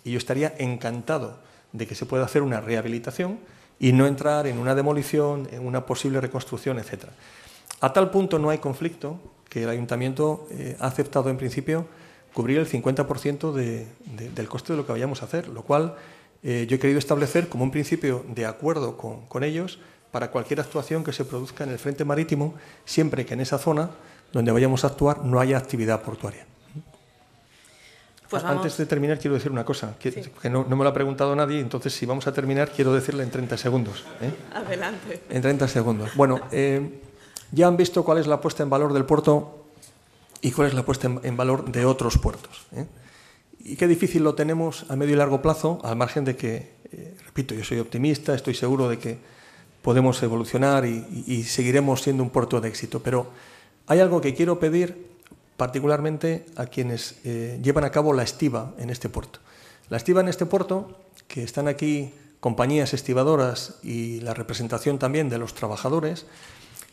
Speaker 2: y yo estaría encantado de que se pueda hacer una rehabilitación y no entrar en una demolición, en una posible reconstrucción, etc. A tal punto no hay conflicto que el ayuntamiento eh, ha aceptado en principio cubrir el 50% del coste de lo que vayamos a hacer, lo cual eh, yo he querido establecer como un principio de acuerdo con, ellos para cualquier actuación que se produzca en el frente marítimo, siempre que en esa zona donde vayamos a actuar no haya actividad portuaria. Pues antes de terminar, quiero decir una cosa, que, no, me lo ha preguntado nadie, entonces si vamos a terminar, quiero decirle en 30 segundos. ¿eh? Adelante. En 30 segundos. Bueno, eh, ya han visto cuál es la puesta en valor del puerto y cuál es la puesta en, valor de otros puertos. ¿eh? Y qué difícil lo tenemos a medio y largo plazo, al margen de que, eh, repito, yo soy optimista, estoy seguro de que podemos evolucionar y, seguiremos siendo un puerto de éxito. Pero hay algo que quiero pedir particularmente a quienes eh, llevan a cabo la estiva en este puerto. La estiva en este puerto, que están aquí compañías estivadoras y la representación también de los trabajadores,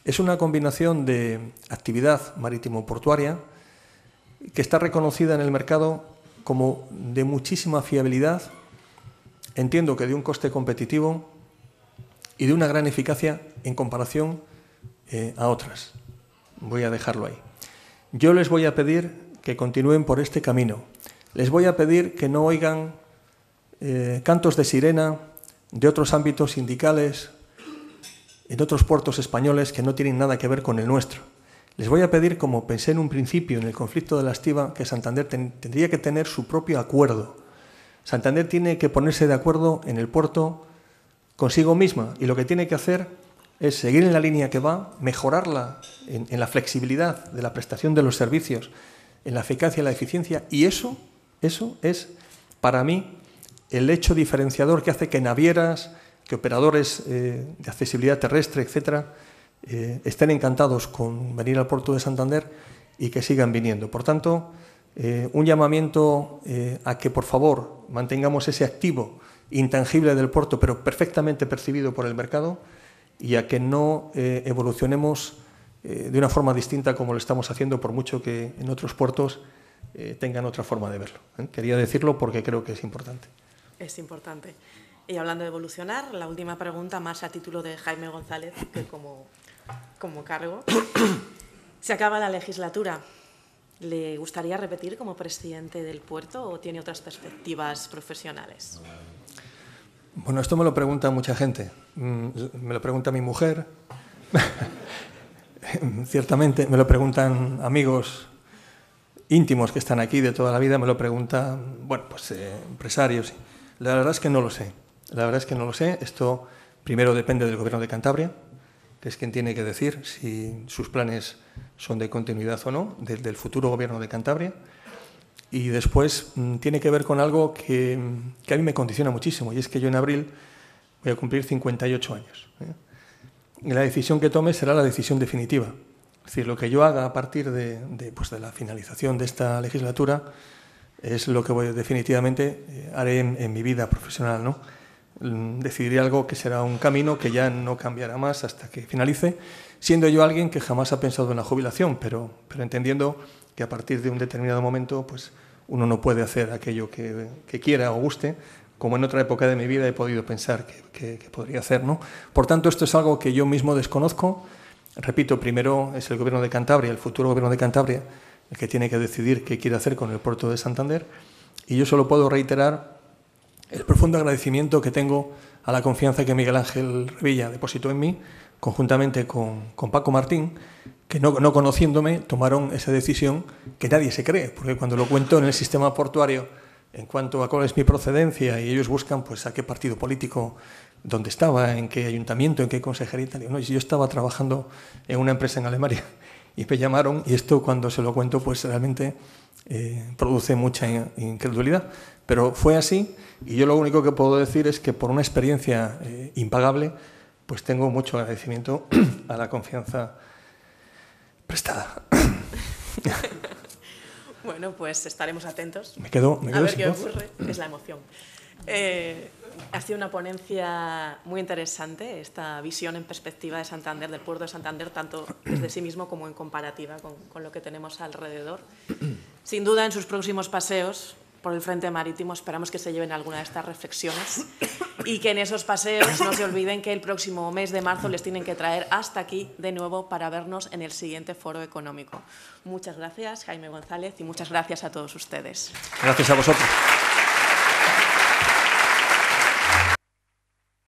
Speaker 2: es una combinación de actividad marítimo-portuaria que está reconocida en el mercado como de muchísima fiabilidad, entiendo que de un coste competitivo y de una gran eficacia en comparación eh, a otras. Voy a dejarlo ahí. Yo les voy a pedir que continúen por este camino. Les voy a pedir que no oigan eh, cantos de sirena de otros ámbitos sindicales en otros puertos españoles que no tienen nada que ver con el nuestro. Les voy a pedir, como pensé en un principio en el conflicto de la estiva, que Santander tendría que tener su propio acuerdo. Santander tiene que ponerse de acuerdo en el puerto consigo misma y lo que tiene que hacer es seguir en la línea que va, mejorarla en, en la flexibilidad de la prestación de los servicios, en la eficacia y la eficiencia y eso, eso es para mí el hecho diferenciador que hace que navieras, que operadores eh, de accesibilidad terrestre, etcétera, eh, estén encantados con venir al puerto de Santander y que sigan viniendo. Por tanto, eh, un llamamiento a que por favor mantengamos ese activo intangible del puerto, pero perfectamente percibido por el mercado, y a que no evolucionemos de una forma distinta como lo estamos haciendo, por mucho que en otros puertos tengan otra forma de verlo. Quería decirlo porque creo que es importante.
Speaker 1: Es importante. Y hablando de evolucionar, la última pregunta más a título de Jaime González que como, como cargo. Se acaba la legislatura. ¿Le gustaría repetir como presidente del puerto o tiene otras perspectivas profesionales?
Speaker 2: Bueno, esto me lo pregunta mucha gente. Mm, me lo pregunta mi mujer, ciertamente, me lo preguntan amigos íntimos que están aquí de toda la vida, me lo preguntan, bueno, pues eh, empresarios. La verdad es que no lo sé. La verdad es que no lo sé. Esto primero depende del Gobierno de Cantabria, que es quien tiene que decir si sus planes son de continuidad o no, del, futuro Gobierno de Cantabria. Y después mm, tiene que ver con algo que, a mí me condiciona muchísimo, y es que yo en abril voy a cumplir 58 años. ¿eh? Y la decisión que tome será la decisión definitiva. Es decir, lo que yo haga a partir de, pues, la finalización de esta legislatura es lo que voy, definitivamente eh, haré en, en, mi vida profesional. ¿no? Mm, decidiré algo que será un camino que ya no cambiará más hasta que finalice, siendo yo alguien que jamás ha pensado en la jubilación, pero, pero entendiendo que a partir de un determinado momento pues, uno no puede hacer aquello que, quiera o guste, como en otra época de mi vida he podido pensar que, podría hacer. Por tanto, esto es algo que yo mismo desconozco. Repito, primero es el gobierno de Cantabria, el futuro gobierno de Cantabria, el que tiene que decidir qué quiere hacer con el puerto de Santander. Y yo solo puedo reiterar el profundo agradecimiento que tengo a la confianza que Miguel Ángel Revilla depositó en mí, conjuntamente con, Paco Martín, que no, conociéndome tomaron esa decisión que nadie se cree, porque cuando lo cuento en el sistema portuario, en cuanto a cuál es mi procedencia, y ellos buscan pues a qué partido político, dónde estaba, en qué ayuntamiento, en qué consejería, y yo estaba trabajando en una empresa en Alemania y me llamaron y esto cuando se lo cuento pues realmente eh, produce mucha incredulidad. Pero fue así y yo lo único que puedo decir es que por una experiencia eh, impagable, pues tengo mucho agradecimiento a la confianza prestada.
Speaker 1: bueno, pues estaremos atentos. Me quedo, me a ver qué ocurre. Es la emoción. Eh, ha sido una ponencia muy interesante, esta visión en perspectiva de Santander, del puerto de Santander, tanto desde sí mismo como en comparativa con lo que tenemos alrededor. Sin duda, en sus próximos paseos por el Frente Marítimo. Esperamos que se lleven alguna de estas reflexiones y que en esos paseos no se olviden que el próximo mes de marzo les tienen que traer hasta aquí de nuevo para vernos en el siguiente foro económico. Muchas gracias, Jaime González, y muchas gracias a todos ustedes.
Speaker 2: Gracias a vosotros.